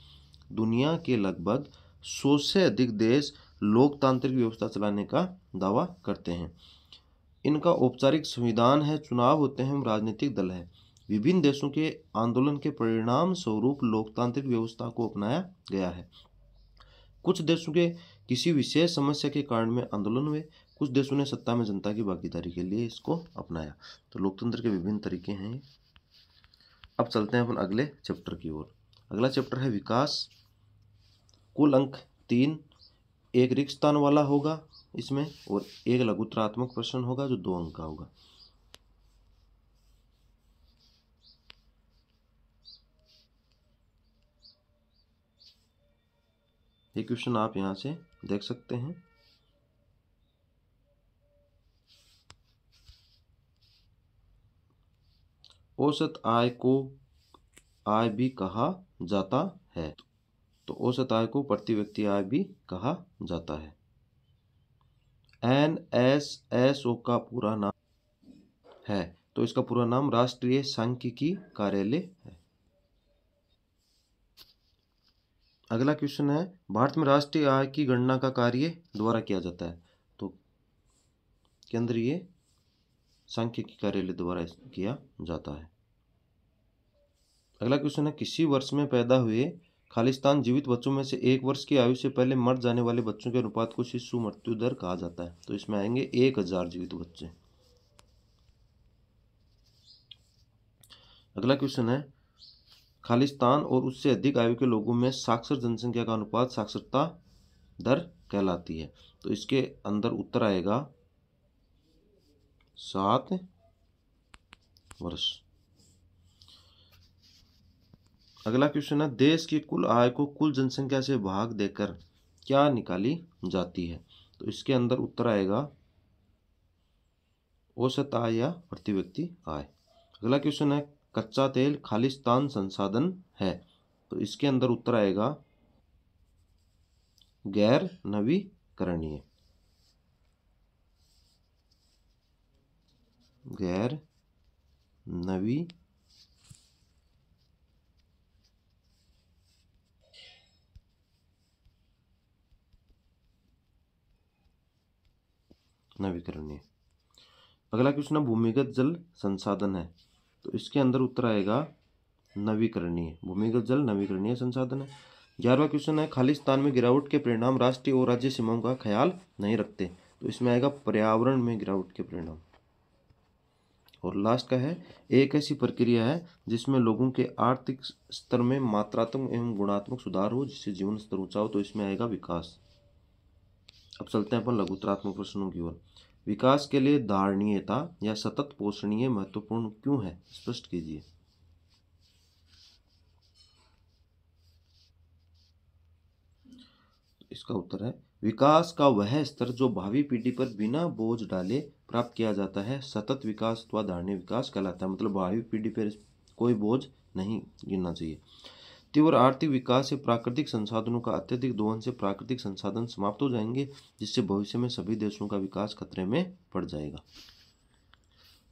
दुनिया के लगभग सौ से अधिक देश लोकतांत्रिक व्यवस्था चलाने का दावा करते हैं इनका औपचारिक संविधान है चुनाव होते हैं राजनीतिक दल है विभिन्न देशों के आंदोलन के परिणाम स्वरूप लोकतांत्रिक व्यवस्था को अपनाया गया है कुछ देशों के किसी विशेष समस्या के कारण में आंदोलन हुए कुछ देशों ने सत्ता में जनता की भागीदारी के लिए इसको अपनाया तो लोकतंत्र के विभिन्न तरीके हैं अब चलते हैं अपन अगले चैप्टर की ओर अगला चैप्टर है विकास कुल अंक तीन एक रिक्त स्थान वाला होगा इसमें और एक लघुत्रात्मक प्रश्न होगा जो दो अंक का होगा ये क्वेश्चन आप यहां से देख सकते हैं औसत आय को आय भी कहा जाता है तो औसत आय को प्रति व्यक्ति आय भी कहा जाता है एन एस एस ओ का पूरा नाम है तो इसका पूरा नाम राष्ट्रीय सांख्यिकी कार्यालय है अगला क्वेश्चन है भारत में राष्ट्रीय आय की गणना का कार्य द्वारा किया जाता है तो केंद्रीय सांख्यिकी कार्यालय द्वारा किया जाता है अगला क्वेश्चन है किसी वर्ष में पैदा हुए खालिस्तान जीवित बच्चों में से एक वर्ष की आयु से पहले मर जाने वाले बच्चों के अनुपात को शिशु मृत्यु दर कहा जाता है तो इसमें आएंगे एक हजार जीवित बच्चे अगला क्वेश्चन है खालिस्तान और उससे अधिक आयु के लोगों में साक्षर जनसंख्या का अनुपात साक्षरता दर कहलाती है तो इसके अंदर उत्तर आएगा सात वर्ष अगला क्वेश्चन है देश की कुल आय को कुल जनसंख्या से भाग देकर क्या निकाली जाती है तो इसके अंदर उत्तर आएगा औसत आय या प्रति व्यक्ति आय अगला क्वेश्चन है कच्चा तेल खालिस्तान संसाधन है तो इसके अंदर उत्तर आएगा गैर नवीकरणीय गैर नवी नवीकरणीय अगला क्वेश्चन है भूमिगत जल संसाधन है तो इसके अंदर उत्तर आएगा नवीकरणीय भूमिगत जल नवीकरणीय संसाधन है ग्यारहवा क्वेश्चन है खालिस्तान में गिरावट के परिणाम राष्ट्रीय और राज्य सीमाओं का ख्याल नहीं रखते तो इसमें आएगा पर्यावरण में गिरावट के परिणाम और लास्ट का है एक ऐसी प्रक्रिया है जिसमें लोगों के आर्थिक स्तर में मात्रात्मक एवं गुणात्मक सुधार हो जिससे जीवन स्तर ऊंचा हो तो इसमें आएगा विकास अब चलते हैं अपन लघुतरात्मक प्रश्नों की ओर विकास के लिए धारणीयता या सतत पोषणीय महत्वपूर्ण क्यों है स्पष्ट कीजिए इसका उत्तर है विकास का वह स्तर जो भावी पीढ़ी पर बिना बोझ डाले प्राप्त किया जाता है सतत विकास अथवा धारणीय विकास कहलाता है मतलब भावी पीढ़ी पर कोई बोझ नहीं गिरना चाहिए तीव्र आर्थिक विकास से प्राकृतिक संसाधनों का अत्यधिक दोहन से प्राकृतिक संसाधन समाप्त हो जाएंगे जिससे भविष्य में सभी देशों का विकास खतरे में पड़ जाएगा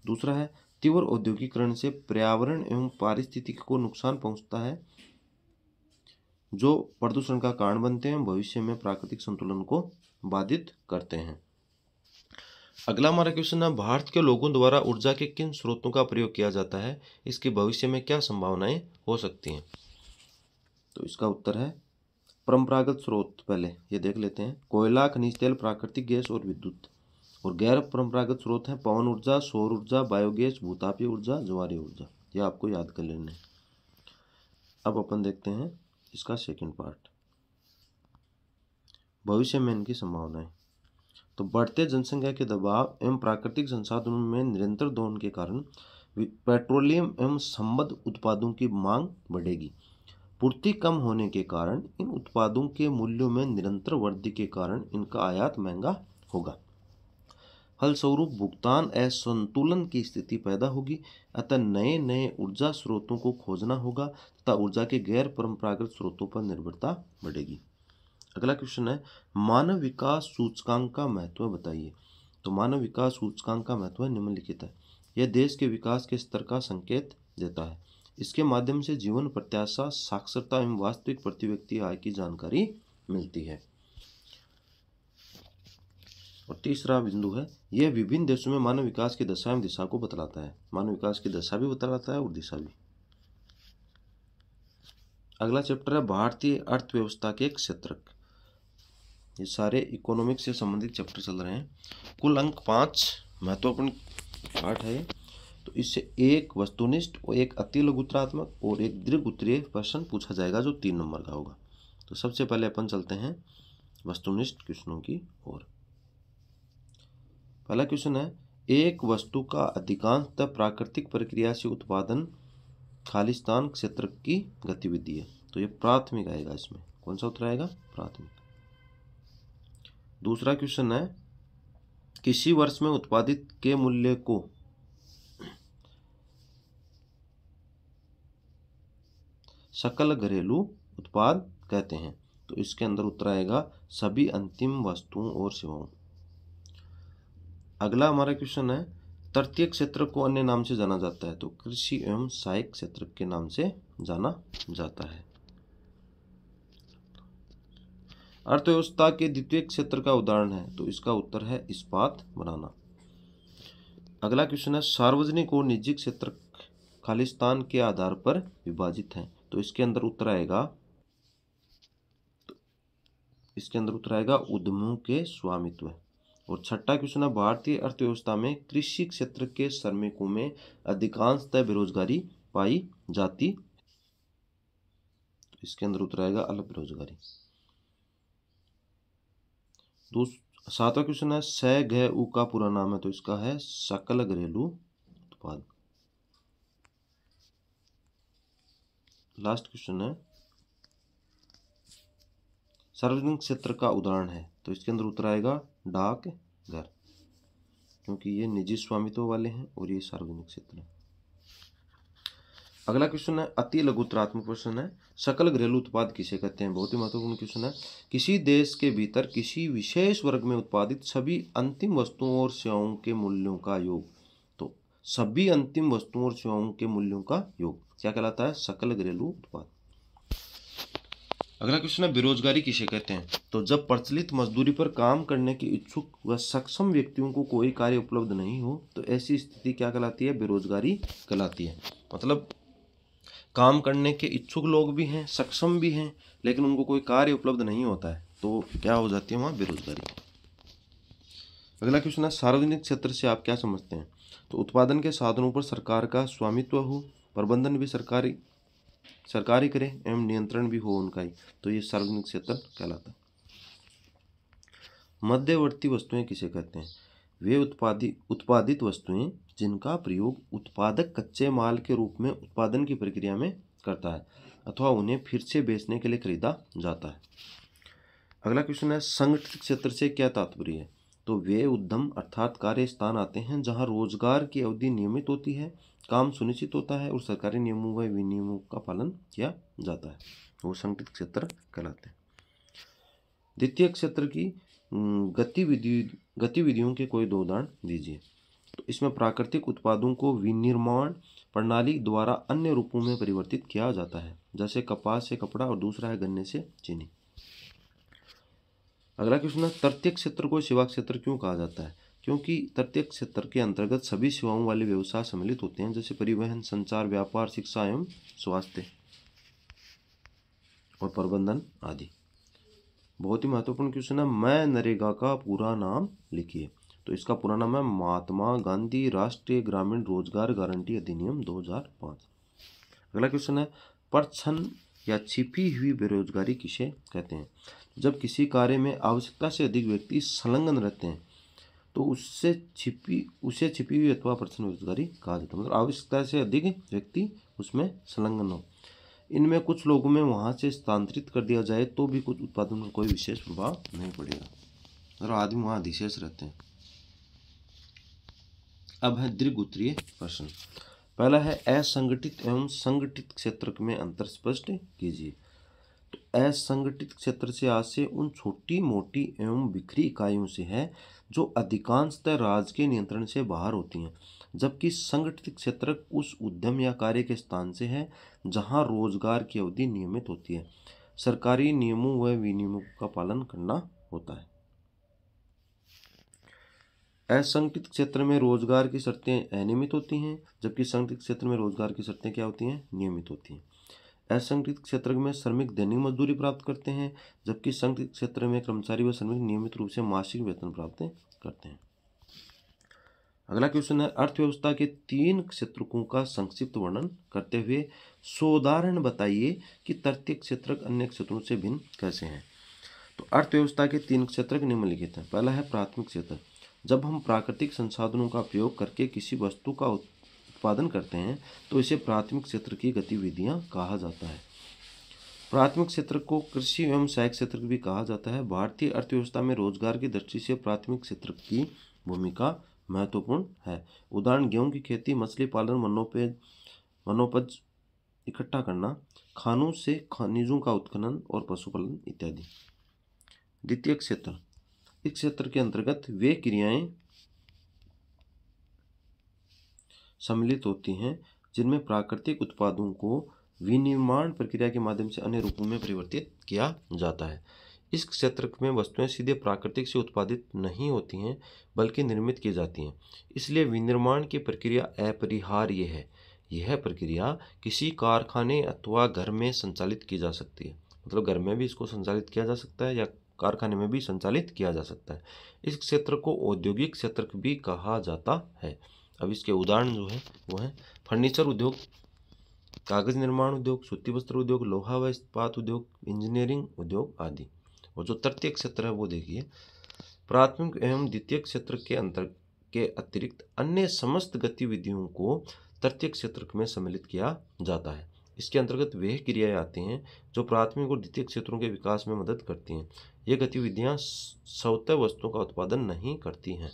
दूसरा है तीव्र औद्योगिकरण से पर्यावरण एवं पारिस्थितिक को नुकसान पहुंचता है जो प्रदूषण का कारण बनते हैं भविष्य में प्राकृतिक संतुलन को बाधित करते हैं अगला हमारा क्वेश्चन है भारत के लोगों द्वारा ऊर्जा के किन स्रोतों का प्रयोग किया जाता है इसके भविष्य में क्या संभावनाएं हो सकती हैं तो इसका उत्तर है परंपरागत स्रोत पहले ये देख लेते हैं कोयला खनिज तेल प्राकृतिक गैस और विद्युत और गैर परंपरागत स्रोत हैं पवन ऊर्जा सौर ऊर्जा बायोगैस भूतापी ऊर्जा ज्वारी ऊर्जा ये आपको याद कर लेने अब अपन देखते हैं इसका सेकंड पार्ट भविष्य में इनकी संभावनाएं तो बढ़ते जनसंख्या के दबाव एवं प्राकृतिक संसाधनों में निरंतर दोहन के कारण पेट्रोलियम एवं संबद्ध उत्पादों की मांग बढ़ेगी पूर्ति कम होने के कारण इन उत्पादों के मूल्यों में निरंतर वृद्धि के कारण इनका आयात महंगा होगा फलस्वरूप भुगतान असंतुलन की स्थिति पैदा होगी अतः नए नए ऊर्जा स्रोतों को खोजना होगा तथा ऊर्जा के गैर परंपरागत स्रोतों पर निर्भरता बढ़ेगी अगला क्वेश्चन है मानव विकास सूचकांक का महत्व बताइए तो मानव विकास सूचकांक का महत्व निम्नलिखित है यह देश के विकास के स्तर का संकेत देता है इसके माध्यम से जीवन प्रत्याशा साक्षरता एवं वास्तविक प्रति व्यक्ति आय की जानकारी मिलती है और तीसरा बिंदु है यह विभिन्न देशों में मानव विकास की दशा एवं दिशा को बतलाता है मानव विकास की दशा भी बतलाता है और दिशा भी अगला चैप्टर है भारतीय अर्थव्यवस्था के क्षेत्र ये सारे इकोनॉमिक्स से संबंधित चैप्टर चल रहे हैं कुल अंक पाँच महत्वपूर्ण पाठ है तो इससे एक वस्तुनिष्ठ और एक अति उत्तरात्मक और एक दीर्घ उत्तरीय प्रश्न पूछा जाएगा जो तीन नंबर का होगा तो सबसे पहले अपन चलते हैं वस्तुनिष्ठ क्वेश्चनों की ओर पहला क्वेश्चन है एक वस्तु का अधिकांशतः प्राकृतिक प्रक्रिया से उत्पादन खालिस्तान क्षेत्र की गतिविधि है तो ये प्राथमिक आएगा इसमें कौन सा उत्तर आएगा प्राथमिक दूसरा क्वेश्चन है किसी वर्ष में उत्पादित के मूल्य को सकल घरेलू उत्पाद कहते हैं तो इसके अंदर उत्तर आएगा सभी अंतिम वस्तुओं और सेवाओं अगला हमारा क्वेश्चन है तृतीय क्षेत्र को अन्य नाम से जाना जाता है तो कृषि एवं सहायक क्षेत्र के नाम से जाना जाता है अर्थव्यवस्था के द्वितीय क्षेत्र का उदाहरण है तो इसका उत्तर है इस्पात बनाना अगला क्वेश्चन है सार्वजनिक और निजी क्षेत्र खालिस्तान के आधार पर विभाजित हैं तो इसके अंदर उत्तर आएगा तो इसके अंदर उत्तर आएगा उद्यमों के स्वामित्व और छठा क्वेश्चन है भारतीय अर्थव्यवस्था में कृषि क्षेत्र के श्रमिकों में अधिकांशतः बेरोजगारी पाई जाती तो इसके अंदर उत्तर आएगा अल्प बेरोजगारी सातवां क्वेश्चन है स गह ऊ का पूरा नाम है तो इसका है सकल घरेलू उत्पाद लास्ट क्वेश्चन है सार्वजनिक क्षेत्र का उदाहरण है तो इसके अंदर उत्तर आएगा डाक घर क्योंकि ये निजी स्वामित्व वाले हैं और ये सार्वजनिक क्षेत्र है अगला क्वेश्चन है अति लघुतरात्मक क्वेश्चन है सकल घरेलू उत्पाद किसे कहते हैं बहुत ही महत्वपूर्ण क्वेश्चन है किसी देश के भीतर किसी विशेष वर्ग में उत्पादित सभी अंतिम वस्तुओं और सेवाओं के मूल्यों का योग सभी अंतिम वस्तुओं और सेवाओं के मूल्यों का योग क्या कहलाता है सकल घरेलू उत्पाद अगला क्वेश्चन है बेरोजगारी किसे कहते हैं तो जब प्रचलित मजदूरी पर काम करने के इच्छुक व सक्षम व्यक्तियों को कोई कार्य उपलब्ध नहीं हो तो ऐसी स्थिति क्या कहलाती है बेरोजगारी कहलाती है मतलब काम करने के इच्छुक लोग भी हैं सक्षम भी हैं लेकिन उनको कोई कार्य उपलब्ध नहीं होता है तो क्या हो जाती है वहाँ बेरोजगारी अगला क्वेश्चन है सार्वजनिक क्षेत्र से आप क्या समझते हैं तो उत्पादन के साधनों पर सरकार का स्वामित्व हो प्रबंधन भी सरकारी सरकारी करें एवं नियंत्रण भी हो उनका ही तो ये सार्वजनिक क्षेत्र कहलाता मध्यवर्ती वस्तुएं किसे कहते हैं वे उत्पादी उत्पादित वस्तुएं जिनका प्रयोग उत्पादक कच्चे माल के रूप में उत्पादन की प्रक्रिया में करता है अथवा उन्हें फिर से बेचने के लिए खरीदा जाता है अगला क्वेश्चन है संगठित क्षेत्र से क्या तात्पर्य है तो वे उद्यम अर्थात कार्य स्थान आते हैं जहाँ रोजगार की अवधि नियमित होती है काम सुनिश्चित होता है और सरकारी नियमों व विनियमों का पालन किया जाता है वो संगठित क्षेत्र कहलाते हैं द्वितीय क्षेत्र की गतिविधि गतिविधियों के कोई दो उदाहरण दीजिए तो इसमें प्राकृतिक उत्पादों को विनिर्माण प्रणाली द्वारा अन्य रूपों में परिवर्तित किया जाता है जैसे कपास से कपड़ा और दूसरा है गन्ने से चीनी अगला क्वेश्चन है तृतीय क्षेत्र को सेवा क्षेत्र क्यों कहा जाता है क्योंकि तृतीय क्षेत्र के अंतर्गत सभी सेवाओं वाले व्यवसाय सम्मिलित होते हैं जैसे परिवहन संचार व्यापार शिक्षा एवं स्वास्थ्य और प्रबंधन आदि बहुत ही महत्वपूर्ण क्वेश्चन है मैं नरेगा का पूरा नाम लिखिए तो इसका पूरा नाम है महात्मा गांधी राष्ट्रीय ग्रामीण रोजगार गारंटी अधिनियम 2005 अगला क्वेश्चन है परछन या छिपी हुई बेरोजगारी किसे कहते हैं जब किसी कार्य में आवश्यकता से अधिक व्यक्ति संलग्न रहते हैं तो उससे छिपी उसे छिपी हुई अथवा प्रश्न बेरोजगारी कहा जाता है मतलब आवश्यकता से अधिक व्यक्ति उसमें संलग्न हो इनमें कुछ लोगों में वहाँ से स्थानांतरित कर दिया जाए तो भी कुछ उत्पादन का कोई विशेष प्रभाव नहीं पड़ेगा और मतलब आदमी वहाँ अधिशेष रहते हैं अब है दीर्घ उत्तरीय प्रश्न पहला है असंगठित एवं संगठित क्षेत्र में अंतर स्पष्ट कीजिए असंगठित क्षेत्र से आशय उन छोटी मोटी एवं बिखरी इकाइयों से है जो अधिकांशतः राज्य के नियंत्रण से बाहर होती हैं जबकि संगठित क्षेत्र उस उद्यम या कार्य के स्थान से है जहां रोजगार की अवधि नियमित होती है सरकारी नियमों व विनियमों का पालन करना होता है असंगठित क्षेत्र में रोजगार की शर्तें अनियमित होती हैं जबकि संगठित क्षेत्र में रोजगार की शर्तें क्या होती हैं नियमित होती हैं असंगठित क्षेत्र में श्रमिक दैनिक मजदूरी प्राप्त करते हैं जबकि संगठित क्षेत्र में कर्मचारी व श्रमिक नियमित रूप से मासिक वेतन प्राप्त करते हैं अगला क्वेश्चन है अर्थव्यवस्था के तीन क्षेत्रों का संक्षिप्त वर्णन करते हुए सोदाहरण बताइए कि तृतीय क्षेत्र अन्य क्षेत्रों से भिन्न कैसे हैं तो अर्थव्यवस्था के तीन क्षेत्र निम्नलिखित हैं पहला है प्राथमिक क्षेत्र जब हम प्राकृतिक संसाधनों का उपयोग करके किसी वस्तु का उत्पादन करते हैं तो इसे प्राथमिक क्षेत्र की गतिविधियाँ कहा जाता है प्राथमिक क्षेत्र को कृषि एवं सहायक क्षेत्र भी कहा जाता है भारतीय अर्थव्यवस्था में रोजगार की दृष्टि से प्राथमिक क्षेत्र की भूमिका महत्वपूर्ण है उदाहरण गेहूं की खेती मछली पालन वनोपज मनोपज इकट्ठा करना खानों से खनिजों का उत्खनन और पशुपालन इत्यादि द्वितीय क्षेत्र इस क्षेत्र के अंतर्गत वे क्रियाएं सम्मिलित होती हैं जिनमें प्राकृतिक उत्पादों को विनिर्माण प्रक्रिया के माध्यम से अन्य रूपों में परिवर्तित किया जाता है इस क्षेत्र में वस्तुएं सीधे प्राकृतिक से उत्पादित नहीं होती हैं बल्कि निर्मित की जाती हैं इसलिए विनिर्माण की प्रक्रिया अपरिहार्य है यह प्रक्रिया किसी कारखाने अथवा घर में संचालित की जा सकती है मतलब घर में भी इसको संचालित किया जा सकता है या कारखाने में भी संचालित किया जा सकता है इस क्षेत्र को औद्योगिक क्षेत्र भी कहा जाता है अब इसके उदाहरण जो है वो है फर्नीचर उद्योग कागज निर्माण उद्योग सूती वस्त्र उद्योग लोहा व इस्पात उद्योग इंजीनियरिंग उद्योग आदि और जो तृतीय क्षेत्र है वो देखिए प्राथमिक एवं द्वितीय क्षेत्र के अंतर के अतिरिक्त अन्य समस्त गतिविधियों को तृतीय क्षेत्र में सम्मिलित किया जाता है इसके अंतर्गत वह क्रियाएं आती हैं जो प्राथमिक और द्वितीय क्षेत्रों के विकास में मदद करती हैं ये गतिविधियाँ सौत वस्तुओं का उत्पादन नहीं करती हैं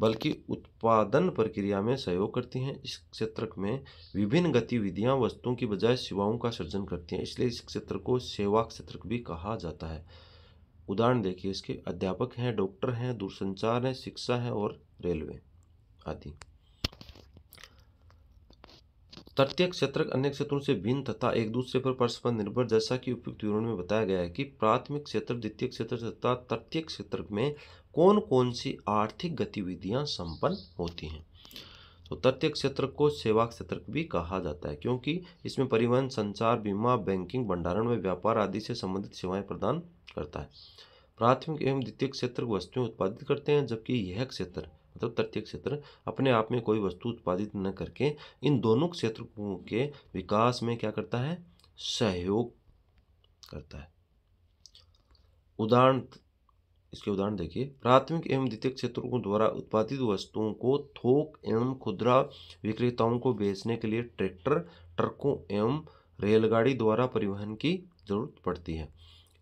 बल्कि उत्पादन प्रक्रिया में सहयोग करती हैं इस क्षेत्र में विभिन्न गतिविधियां वस्तुओं की बजाय सेवाओं का सृजन करती हैं इसलिए इस क्षेत्र को सेवा क्षेत्र भी कहा जाता है उदाहरण देखिए इसके अध्यापक हैं डॉक्टर हैं दूरसंचार हैं शिक्षा है और रेलवे आदि तटीय क्षेत्र अन्य क्षेत्रों से भिन्न तथा एक दूसरे पर परस्पर निर्भर जैसा कि उपयुक्त विवरण में बताया गया है कि प्राथमिक क्षेत्र द्वितीय क्षेत्र तथा तटीय क्षेत्र में कौन कौन सी आर्थिक गतिविधियां संपन्न होती हैं तो तृतीय क्षेत्र को सेवा क्षेत्र भी कहा जाता है क्योंकि इसमें परिवहन संचार बीमा बैंकिंग भंडारण व व्यापार आदि से संबंधित सेवाएं प्रदान करता है प्राथमिक एवं द्वितीय क्षेत्र वस्तुएं उत्पादित करते हैं जबकि यह क्षेत्र मतलब तृतीय क्षेत्र अपने आप में कोई वस्तु उत्पादित न करके इन दोनों क्षेत्रों के विकास में क्या करता है सहयोग करता है उदाहरण इसके उदाहरण देखिए प्राथमिक एवं द्वितीयक क्षेत्रों द्वारा उत्पादित वस्तुओं को थोक एवं खुदरा विक्रेताओं को बेचने के लिए ट्रैक्टर ट्रकों एवं रेलगाड़ी द्वारा परिवहन की जरूरत पड़ती है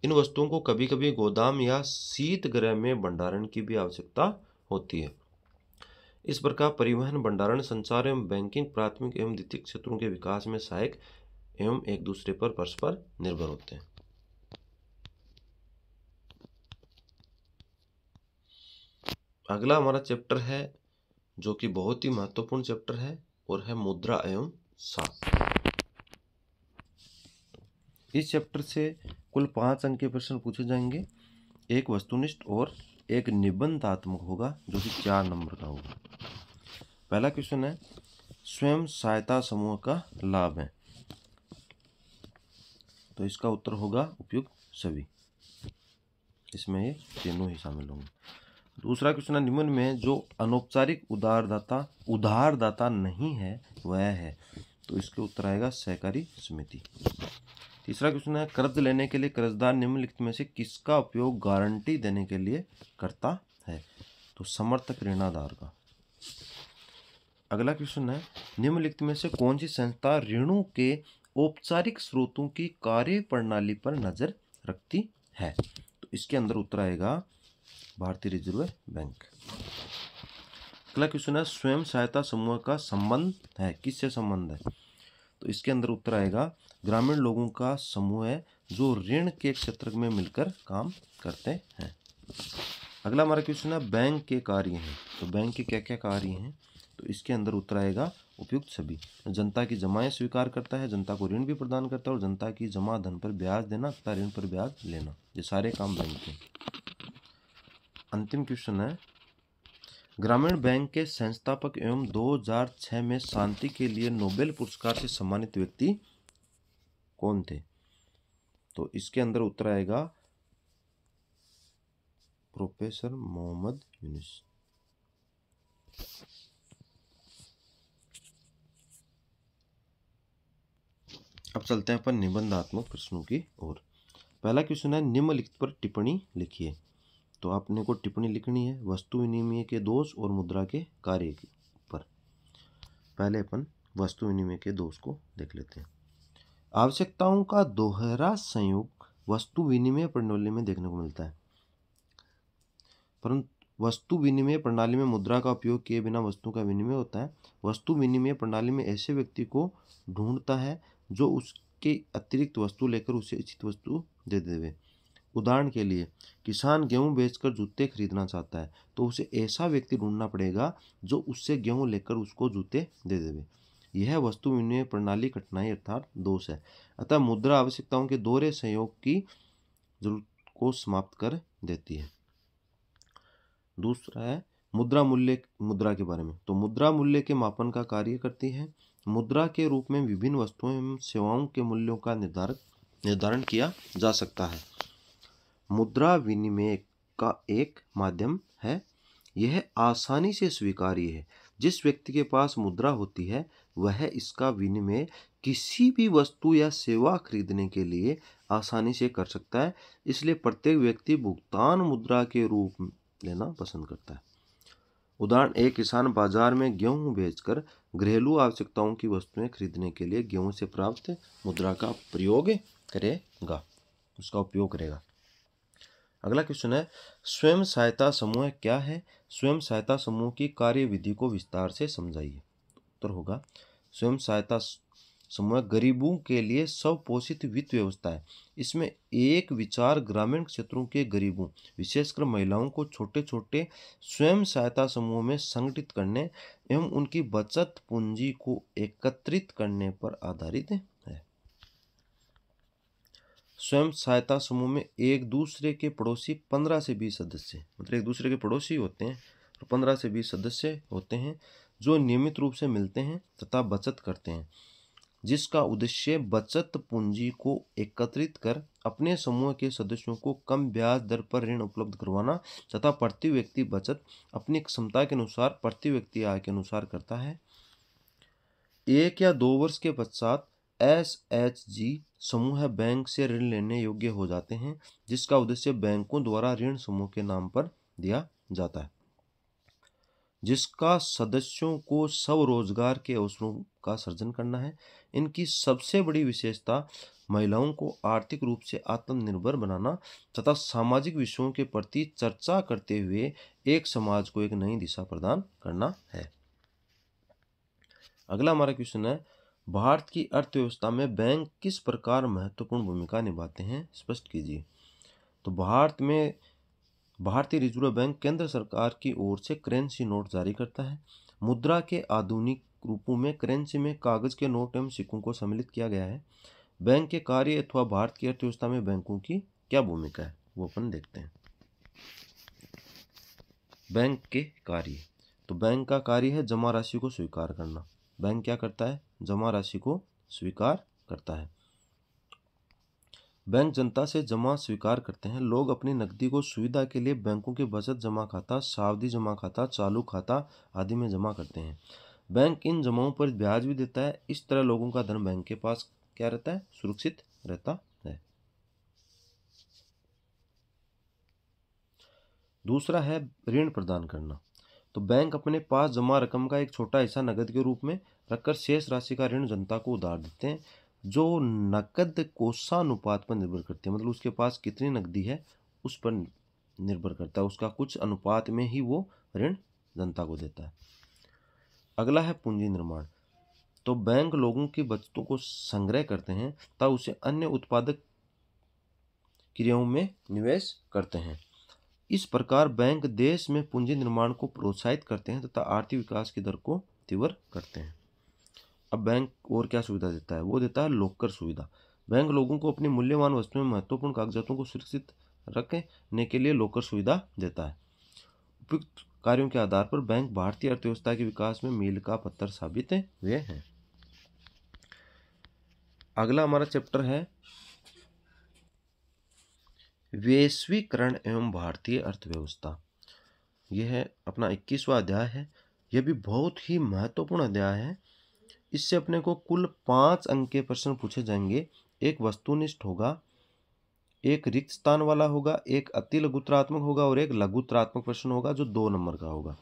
इन वस्तुओं को कभी कभी गोदाम या शीत गृह में भंडारण की भी आवश्यकता होती है इस प्रकार परिवहन भंडारण संचार एवं बैंकिंग प्राथमिक एवं द्वितीय क्षेत्रों के विकास में सहायक एवं एक दूसरे पर परस्पर निर्भर होते हैं अगला हमारा चैप्टर है जो कि बहुत ही महत्वपूर्ण चैप्टर है और है मुद्रा एवं सात इस चैप्टर से कुल पांच अंक के प्रश्न पूछे जाएंगे एक वस्तुनिष्ठ और एक निबंधात्मक होगा जो कि चार नंबर का होगा पहला क्वेश्चन है स्वयं सहायता समूह का लाभ है तो इसका उत्तर होगा उपयुक्त सभी इसमें ये तीनों ही शामिल होंगे दूसरा क्वेश्चन है निम्न में जो अनौपचारिक उधारदाता उधारदाता नहीं है वह है तो इसके उत्तर आएगा सहकारी समिति तीसरा क्वेश्चन है कर्ज लेने के लिए कर्जदार निम्नलिखित में से किसका उपयोग गारंटी देने के लिए करता है तो समर्थक ऋणाधार का अगला क्वेश्चन है निम्नलिखित में से कौन सी संस्था ऋणों के औपचारिक स्रोतों की कार्य प्रणाली पर नजर रखती है तो इसके अंदर उत्तर आएगा भारतीय रिजर्व बैंक अगला क्वेश्चन है स्वयं सहायता समूह का संबंध है किससे संबंध है तो इसके अंदर उत्तर आएगा ग्रामीण लोगों का समूह है जो ऋण के क्षेत्र में मिलकर काम करते हैं अगला हमारा क्वेश्चन है बैंक के कार्य हैं तो बैंक के क्या क्या कार्य हैं तो इसके अंदर उत्तर आएगा उपयुक्त सभी जनता की जमाएं स्वीकार करता है जनता को ऋण भी प्रदान करता है और जनता की जमा धन पर ब्याज देना तथा ऋण पर ब्याज लेना ये सारे काम बैंक के अंतिम क्वेश्चन है ग्रामीण बैंक के संस्थापक एवं 2006 में शांति के लिए नोबेल पुरस्कार से सम्मानित व्यक्ति कौन थे तो इसके अंदर उत्तर आएगा प्रोफेसर मोहम्मद यूनिस अब चलते हैं अपन निबंधात्मक प्रश्नों की ओर पहला क्वेश्चन है निम्नलिखित पर टिप्पणी लिखिए तो आपने को टिप्पणी लिखनी है वस्तु विनिमय के दोष और मुद्रा के कार्य के पर पहले अपन वस्तु विनिमय के दोष को देख लेते हैं आवश्यकताओं का दोहरा संयोग वस्तु विनिमय प्रणाली में देखने को मिलता है परंतु वस्तु विनिमय प्रणाली में मुद्रा का उपयोग किए बिना वस्तु का विनिमय होता है वस्तु विनिमय प्रणाली में ऐसे व्यक्ति को ढूंढता है जो उसके अतिरिक्त वस्तु लेकर उसे उचित वस्तु दे देवे उदाहरण के लिए किसान गेहूं बेचकर जूते खरीदना चाहता है तो उसे ऐसा व्यक्ति ढूंढना पड़ेगा जो उससे गेहूं लेकर उसको जूते दे देवे यह वस्तु विनिमय प्रणाली कठिनाई अर्थात दोष है अतः मुद्रा आवश्यकताओं के दोहरे सहयोग की जरूरत को समाप्त कर देती है दूसरा है मुद्रा मूल्य मुद्रा के बारे में तो मुद्रा मूल्य के मापन का कार्य करती है मुद्रा के रूप में विभिन्न वस्तुओं एवं सेवाओं के मूल्यों का निर्धारण निर्धारण किया जा सकता है मुद्रा विनिमय का एक माध्यम है यह आसानी से स्वीकार्य है जिस व्यक्ति के पास मुद्रा होती है वह इसका विनिमय किसी भी वस्तु या सेवा खरीदने के लिए आसानी से कर सकता है इसलिए प्रत्येक व्यक्ति भुगतान मुद्रा के रूप लेना पसंद करता है उदाहरण एक किसान बाजार में गेहूं बेचकर घरेलू आवश्यकताओं की वस्तुएं खरीदने के लिए गेहूं से प्राप्त मुद्रा का प्रयोग करेगा उसका उपयोग करेगा अगला क्वेश्चन है स्वयं सहायता समूह क्या है स्वयं सहायता समूह की कार्यविधि को विस्तार से समझाइए उत्तर होगा स्वयं सहायता समूह गरीबों के लिए स्वपोषित वित्त व्यवस्था है इसमें एक विचार ग्रामीण क्षेत्रों के गरीबों विशेषकर महिलाओं को छोटे छोटे स्वयं सहायता समूह में संगठित करने एवं उनकी बचत पूंजी को एकत्रित करने पर आधारित है स्वयं सहायता समूह में एक दूसरे के पड़ोसी पंद्रह से बीस सदस्य मतलब एक दूसरे के पड़ोसी होते हैं और पंद्रह से बीस सदस्य होते हैं जो नियमित रूप से मिलते हैं तथा बचत करते हैं जिसका उद्देश्य बचत पूंजी को एकत्रित कर अपने समूह के सदस्यों को कम ब्याज दर पर ऋण उपलब्ध करवाना तथा प्रति व्यक्ति बचत अपनी क्षमता के अनुसार प्रति व्यक्ति आय के अनुसार करता है एक या दो वर्ष के पश्चात एस एच जी समूह बैंक से ऋण लेने योग्य हो जाते हैं जिसका उद्देश्य बैंकों द्वारा ऋण समूह के नाम पर दिया जाता है जिसका सदस्यों को स्वरोजगार के अवसरों का सृजन करना है इनकी सबसे बड़ी विशेषता महिलाओं को आर्थिक रूप से आत्मनिर्भर बनाना तथा सामाजिक विषयों के प्रति चर्चा करते हुए एक समाज को एक नई दिशा प्रदान करना है अगला हमारा क्वेश्चन है भारत की अर्थव्यवस्था में बैंक किस प्रकार महत्वपूर्ण भूमिका निभाते हैं स्पष्ट कीजिए तो भारत में भारतीय रिजर्व बैंक केंद्र सरकार की ओर से करेंसी नोट जारी करता है मुद्रा के आधुनिक रूपों में करेंसी में कागज़ के नोट एवं सिक्कों को सम्मिलित किया गया है बैंक के कार्य अथवा भारत की अर्थव्यवस्था में बैंकों की क्या भूमिका है वो अपन देखते हैं बैंक के कार्य तो बैंक का कार्य है जमा राशि को स्वीकार करना बैंक क्या करता है जमा राशि को स्वीकार करता है बैंक जनता से जमा स्वीकार करते हैं लोग अपनी नकदी को सुविधा के लिए बैंकों के बचत जमा खाता सावधि जमा खाता चालू खाता आदि में जमा करते हैं बैंक इन जमाओं पर ब्याज भी देता है इस तरह लोगों का धन बैंक के पास क्या रहता है सुरक्षित रहता है दूसरा है ऋण प्रदान करना तो बैंक अपने पास जमा रकम का एक छोटा हिस्सा नकद के रूप में रखकर शेष राशि का ऋण जनता को उधार देते हैं जो नकद कोषानुपात पर निर्भर करती है मतलब उसके पास कितनी नकदी है उस पर निर्भर करता है उसका कुछ अनुपात में ही वो ऋण जनता को देता है अगला है पूंजी निर्माण तो बैंक लोगों की बचतों को संग्रह करते हैं तथा उसे अन्य उत्पादक क्रियाओं में निवेश करते हैं इस प्रकार बैंक देश में पूंजी निर्माण को प्रोत्साहित करते हैं तथा आर्थिक विकास की दर को तीव्र करते हैं अब बैंक और क्या सुविधा देता है वो देता है लॉकर सुविधा बैंक लोगों को अपनी मूल्यवान वस्तुओं में महत्वपूर्ण कागजातों को सुरक्षित रखने के लिए लॉकर सुविधा देता है उपयुक्त कार्यों के आधार पर बैंक भारतीय अर्थव्यवस्था के विकास में मील का पत्थर साबित हुए हैं अगला हमारा चैप्टर है वैश्वीकरण एवं भारतीय अर्थव्यवस्था यह है अपना इक्कीसवा अध्याय है यह भी बहुत ही महत्वपूर्ण अध्याय है इससे अपने को कुल पांच अंक के प्रश्न पूछे जाएंगे एक वस्तुनिष्ठ होगा एक रिक्त स्थान वाला होगा एक अति लघुत्रात्मक होगा और एक लघुत्रात्मक प्रश्न होगा जो दो नंबर का होगा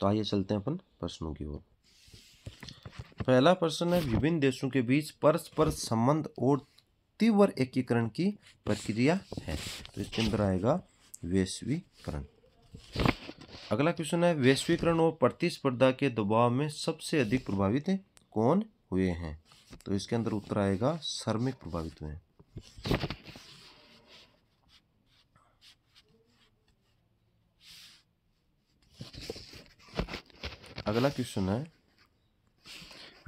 तो आइए चलते हैं अपन प्रश्नों की ओर पहला प्रश्न है विभिन्न देशों के बीच परस्पर संबंध और तीव्र एकीकरण की प्रक्रिया है तो इसके अंदर आएगा वैश्वीकरण अगला क्वेश्चन है वैश्वीकरण और प्रतिस्पर्धा के दबाव में सबसे अधिक प्रभावित है? कौन हुए हैं तो इसके अंदर उत्तर आएगा श्रमिक प्रभावित हुए अगला क्वेश्चन है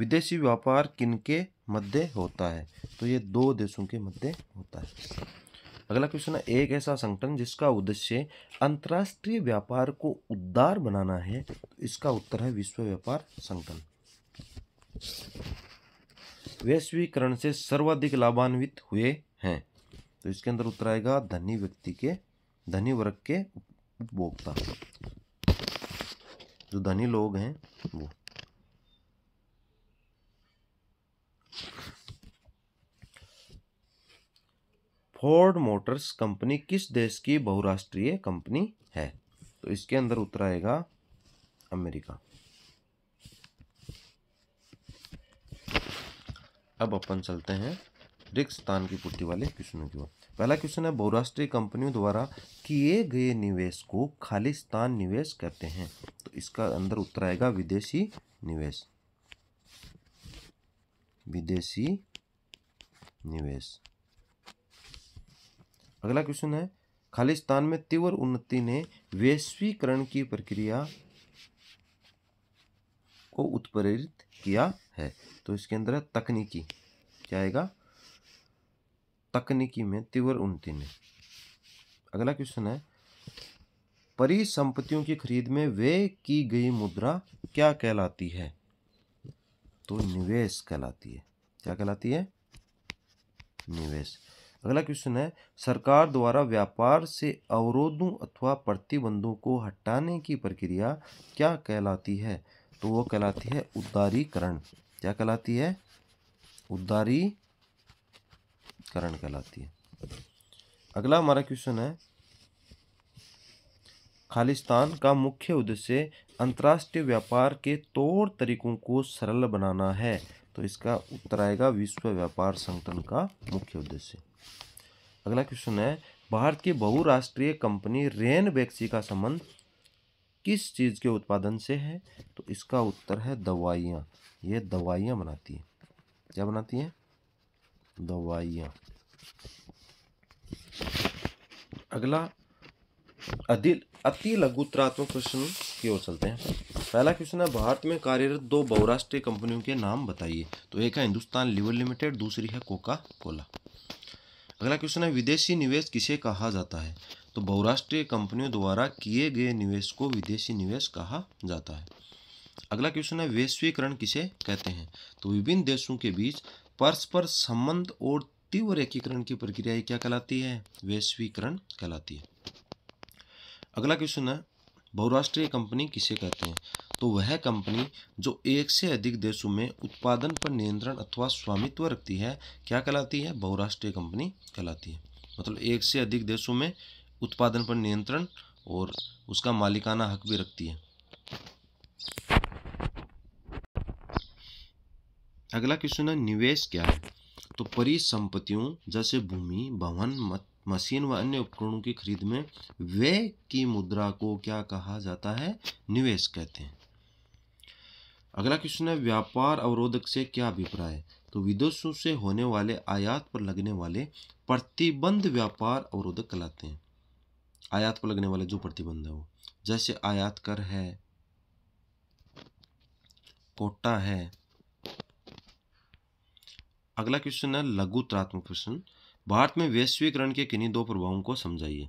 विदेशी व्यापार किनके मध्य होता है तो ये दो देशों के मध्य होता है अगला क्वेश्चन है एक ऐसा संगठन जिसका उद्देश्य अंतर्राष्ट्रीय व्यापार को उदार बनाना है इसका उत्तर है विश्व व्यापार संगठन वैश्वीकरण से सर्वाधिक लाभान्वित हुए हैं तो इसके अंदर उत्तर आएगा धनी व्यक्ति के धनी वर्ग के उपभोक्ता जो धनी लोग हैं वो फोर्ड मोटर्स कंपनी किस देश की बहुराष्ट्रीय कंपनी है तो इसके अंदर उत्तर आएगा अमेरिका अब अपन चलते हैं रिक्स स्थान की पूर्ति वाले क्वेश्चनों की ओर पहला क्वेश्चन है बहुराष्ट्रीय कंपनियों द्वारा किए गए निवेश को खालिस्तान निवेश कहते हैं तो इसका अंदर उत्तर आएगा विदेशी निवेश विदेशी निवेश अगला क्वेश्चन है खालिस्तान में तीव्र उन्नति ने वैश्वीकरण की प्रक्रिया को उत्प्रेरित किया है तो इसके अंदर है तकनीकी क्या आएगा तकनीकी में तीव्र उन्नति ने अगला क्वेश्चन है परिसंपत्तियों की खरीद में व्यय की गई मुद्रा क्या कहलाती है तो निवेश कहलाती है क्या कहलाती है निवेश अगला क्वेश्चन है सरकार द्वारा व्यापार से अवरोधों अथवा प्रतिबंधों को हटाने की प्रक्रिया क्या कहलाती है तो वो कहलाती है उदारीकरण क्या कहलाती है उदारीकरण कहलाती है अगला हमारा क्वेश्चन है खालिस्तान का मुख्य उद्देश्य अंतर्राष्ट्रीय व्यापार के तौर तरीकों को सरल बनाना है तो इसका उत्तर आएगा विश्व व्यापार संगठन का मुख्य उद्देश्य अगला क्वेश्चन है भारत की बहुराष्ट्रीय कंपनी रेन बैक्सी का संबंध किस चीज़ के उत्पादन से है तो इसका उत्तर है दवाइयाँ ये दवाइयाँ बनाती हैं क्या बनाती हैं दवाइयाँ अगला अति लघुत्रात्मक प्रश्न की ओर चलते हैं पहला क्वेश्चन है भारत में कार्यरत दो बहुराष्ट्रीय कंपनियों के नाम बताइए तो एक है हिंदुस्तान लिवर लिमिटेड दूसरी है कोका कोला अगला क्वेश्चन है विदेशी निवेश किसे कहा जाता है तो बहुराष्ट्रीय कंपनियों द्वारा किए गए निवेश को विदेशी निवेश कहा जाता है अगला क्वेश्चन है वैश्वीकरण किसे कहते हैं तो विभिन्न देशों के बीच परस्पर संबंध और तीव्र एकीकरण की प्रक्रिया क्या कहलाती है वैश्वीकरण कहलाती है अगला क्वेश्चन है बहुराष्ट्रीय कंपनी किसे कहते हैं तो वह कंपनी जो एक से अधिक देशों में उत्पादन पर नियंत्रण अथवा स्वामित्व रखती है क्या कहलाती है बहुराष्ट्रीय कंपनी कहलाती है मतलब एक से अधिक देशों में उत्पादन पर नियंत्रण और उसका मालिकाना हक भी रखती है अगला क्वेश्चन है निवेश क्या है तो परिसंपत्तियों जैसे भूमि भवन मत मशीन व अन्य उपकरणों की खरीद में व्यय की मुद्रा को क्या कहा जाता है निवेश कहते हैं अगला क्वेश्चन है व्यापार अवरोधक से क्या अभिप्राय तो विदेशों से होने वाले आयात पर लगने वाले प्रतिबंध व्यापार अवरोधक कहलाते हैं आयात पर लगने वाले जो प्रतिबंध है वो जैसे आयात कर है कोटा है अगला क्वेश्चन है लघुत्रात्मक प्रश्न भारत में वैश्वीकरण के किन्हीं दो प्रभावों को समझाइए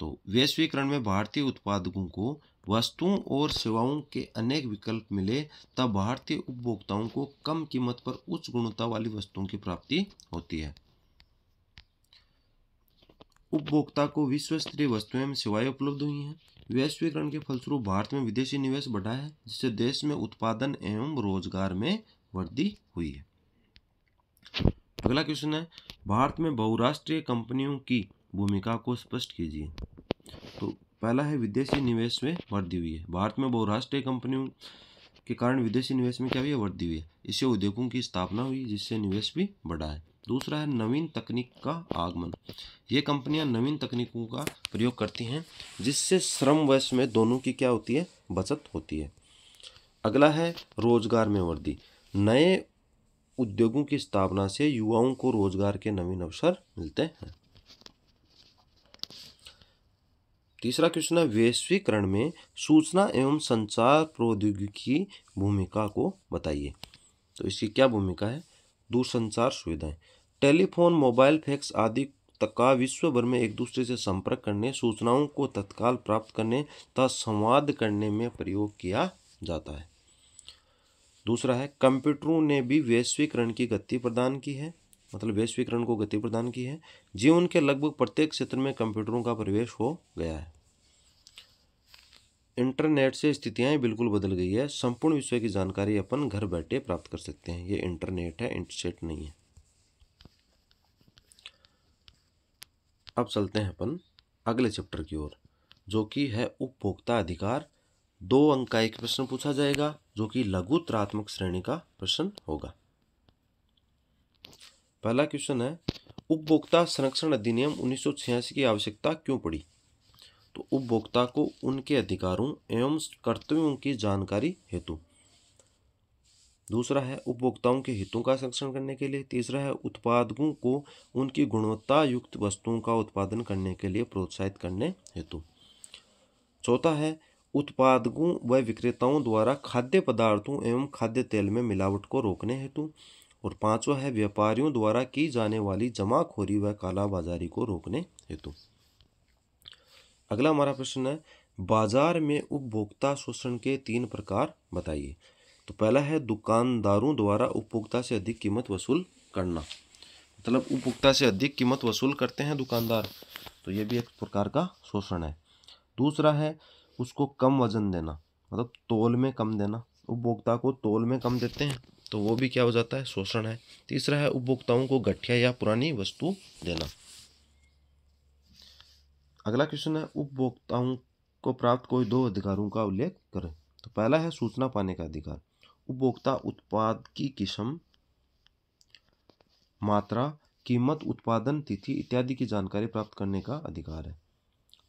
तो वैश्वीकरण में भारतीय उत्पादकों को वस्तुओं और सेवाओं के अनेक विकल्प मिले तब भारतीय उपभोक्ताओं को कम कीमत पर उच्च गुणवत्ता वाली वस्तुओं की प्राप्ति होती है उपभोक्ता को विश्व स्तरीय वस्तुएं सेवाएं उपलब्ध हुई हैं वैश्वीकरण के फलस्वरूप भारत में विदेशी निवेश बढ़ा है जिससे देश में उत्पादन एवं रोजगार में वृद्धि हुई है अगला क्वेश्चन है भारत में बहुराष्ट्रीय कंपनियों की भूमिका को स्पष्ट कीजिए तो पहला है विदेशी निवेश में वृद्धि हुई है भारत में बहुराष्ट्रीय कंपनियों के कारण विदेशी निवेश में क्या हुई है वृद्धि हुई है इससे उद्योगों की स्थापना हुई जिससे निवेश भी बढ़ा है दूसरा है नवीन तकनीक का आगमन ये कंपनियां नवीन तकनीकों का प्रयोग करती हैं जिससे श्रम वश में दोनों की क्या होती है बचत होती है अगला है रोजगार में वृद्धि नए उद्योगों की स्थापना से युवाओं को रोजगार के नवीन अवसर मिलते हैं तीसरा क्वेश्चन है वैश्वीकरण में सूचना एवं संचार प्रौद्योगिकी की भूमिका को बताइए तो इसकी क्या भूमिका है दूरसंचार सुविधाएं टेलीफोन मोबाइल फैक्स आदि तक का विश्व भर में एक दूसरे से संपर्क करने सूचनाओं को तत्काल प्राप्त करने तथा संवाद करने में प्रयोग किया जाता है दूसरा है कंप्यूटरों ने भी वैश्वीकरण की गति प्रदान की है मतलब वैश्वीकरण को गति प्रदान की है जीवन के लगभग प्रत्येक क्षेत्र में कंप्यूटरों का प्रवेश हो गया है इंटरनेट से स्थितियाँ बिल्कुल बदल गई है संपूर्ण विश्व की जानकारी अपन घर बैठे प्राप्त कर सकते हैं ये इंटरनेट है इंटरसेट नहीं है अब चलते हैं अपन अगले चैप्टर की ओर जो कि है उपभोक्ता अधिकार दो अंक का एक प्रश्न पूछा जाएगा जो कि लघु त्रात्मक श्रेणी का प्रश्न होगा पहला क्वेश्चन है उपभोक्ता संरक्षण अधिनियम उन्नीस की आवश्यकता क्यों पड़ी तो उपभोक्ता को उनके अधिकारों एवं कर्तव्यों की जानकारी हेतु दूसरा है उपभोक्ताओं के हितों का संरक्षण करने के लिए तीसरा है उत्पादकों को उनकी गुणवत्ता युक्त वस्तुओं का उत्पादन करने के लिए प्रोत्साहित करने हेतु चौथा है उत्पादकों व विक्रेताओं द्वारा खाद्य पदार्थों एवं खाद्य तेल में मिलावट को रोकने हेतु और पांचवा है व्यापारियों द्वारा की जाने वाली जमाखोरी व कालाबाजारी को रोकने हेतु अगला हमारा प्रश्न है बाजार में उपभोक्ता शोषण के तीन प्रकार बताइए तो पहला है दुकानदारों द्वारा उपभोक्ता से अधिक कीमत वसूल करना मतलब उपभोक्ता से अधिक कीमत वसूल करते हैं दुकानदार तो ये भी एक प्रकार का शोषण है दूसरा है उसको कम वज़न देना मतलब तोल में कम देना उपभोक्ता को तोल में कम देते हैं तो वो भी क्या हो जाता है शोषण है तीसरा है उपभोक्ताओं को गठिया या पुरानी वस्तु देना अगला क्वेश्चन है उपभोक्ताओं को प्राप्त कोई दो अधिकारों का उल्लेख करें तो पहला है सूचना पाने का अधिकार उपभोक्ता उत्पाद की किस्म मात्रा कीमत उत्पादन तिथि इत्यादि की जानकारी प्राप्त करने का अधिकार है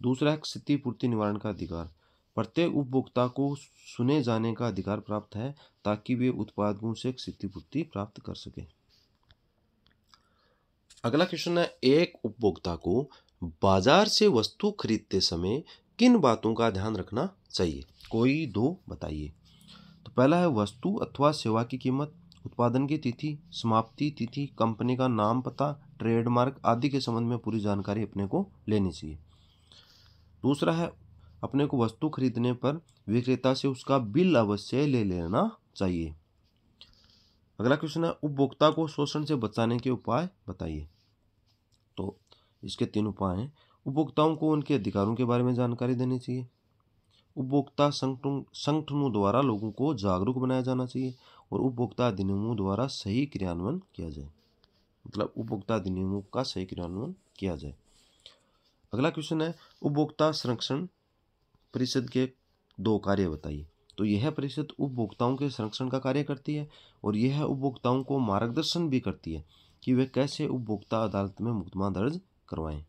दूसरा है क्षतिपूर्ति निवारण का अधिकार प्रत्येक उपभोक्ता को सुने जाने का अधिकार प्राप्त है ताकि वे उत्पादकों से क्षतिपूर्ति प्राप्त कर सकें अगला क्वेश्चन है एक उपभोक्ता को बाजार से वस्तु खरीदते समय किन बातों का ध्यान रखना चाहिए कोई दो बताइए तो पहला है वस्तु अथवा सेवा की कीमत उत्पादन की तिथि समाप्ति तिथि कंपनी का नाम पता ट्रेडमार्क आदि के संबंध में पूरी जानकारी अपने को लेनी चाहिए दूसरा है अपने को वस्तु खरीदने पर विक्रेता से उसका बिल अवश्य ले लेना चाहिए अगला क्वेश्चन है उपभोक्ता को शोषण से बचाने के उपाय बताइए तो इसके तीन उपाय हैं उपभोक्ताओं को उनके अधिकारों के बारे में जानकारी देनी चाहिए उपभोक्ता संगठनों द्वारा लोगों को जागरूक बनाया जाना चाहिए और उपभोक्ता अधिनियमों द्वारा सही क्रियान्वयन किया जाए मतलब उपभोक्ता अधिनियमों का सही क्रियान्वयन किया जाए अगला क्वेश्चन है उपभोक्ता संरक्षण परिषद के दो कार्य बताइए तो यह परिषद उपभोक्ताओं के संरक्षण का कार्य करती है और यह उपभोक्ताओं को मार्गदर्शन भी करती है कि वे कैसे उपभोक्ता अदालत में मुकदमा दर्ज करवाएं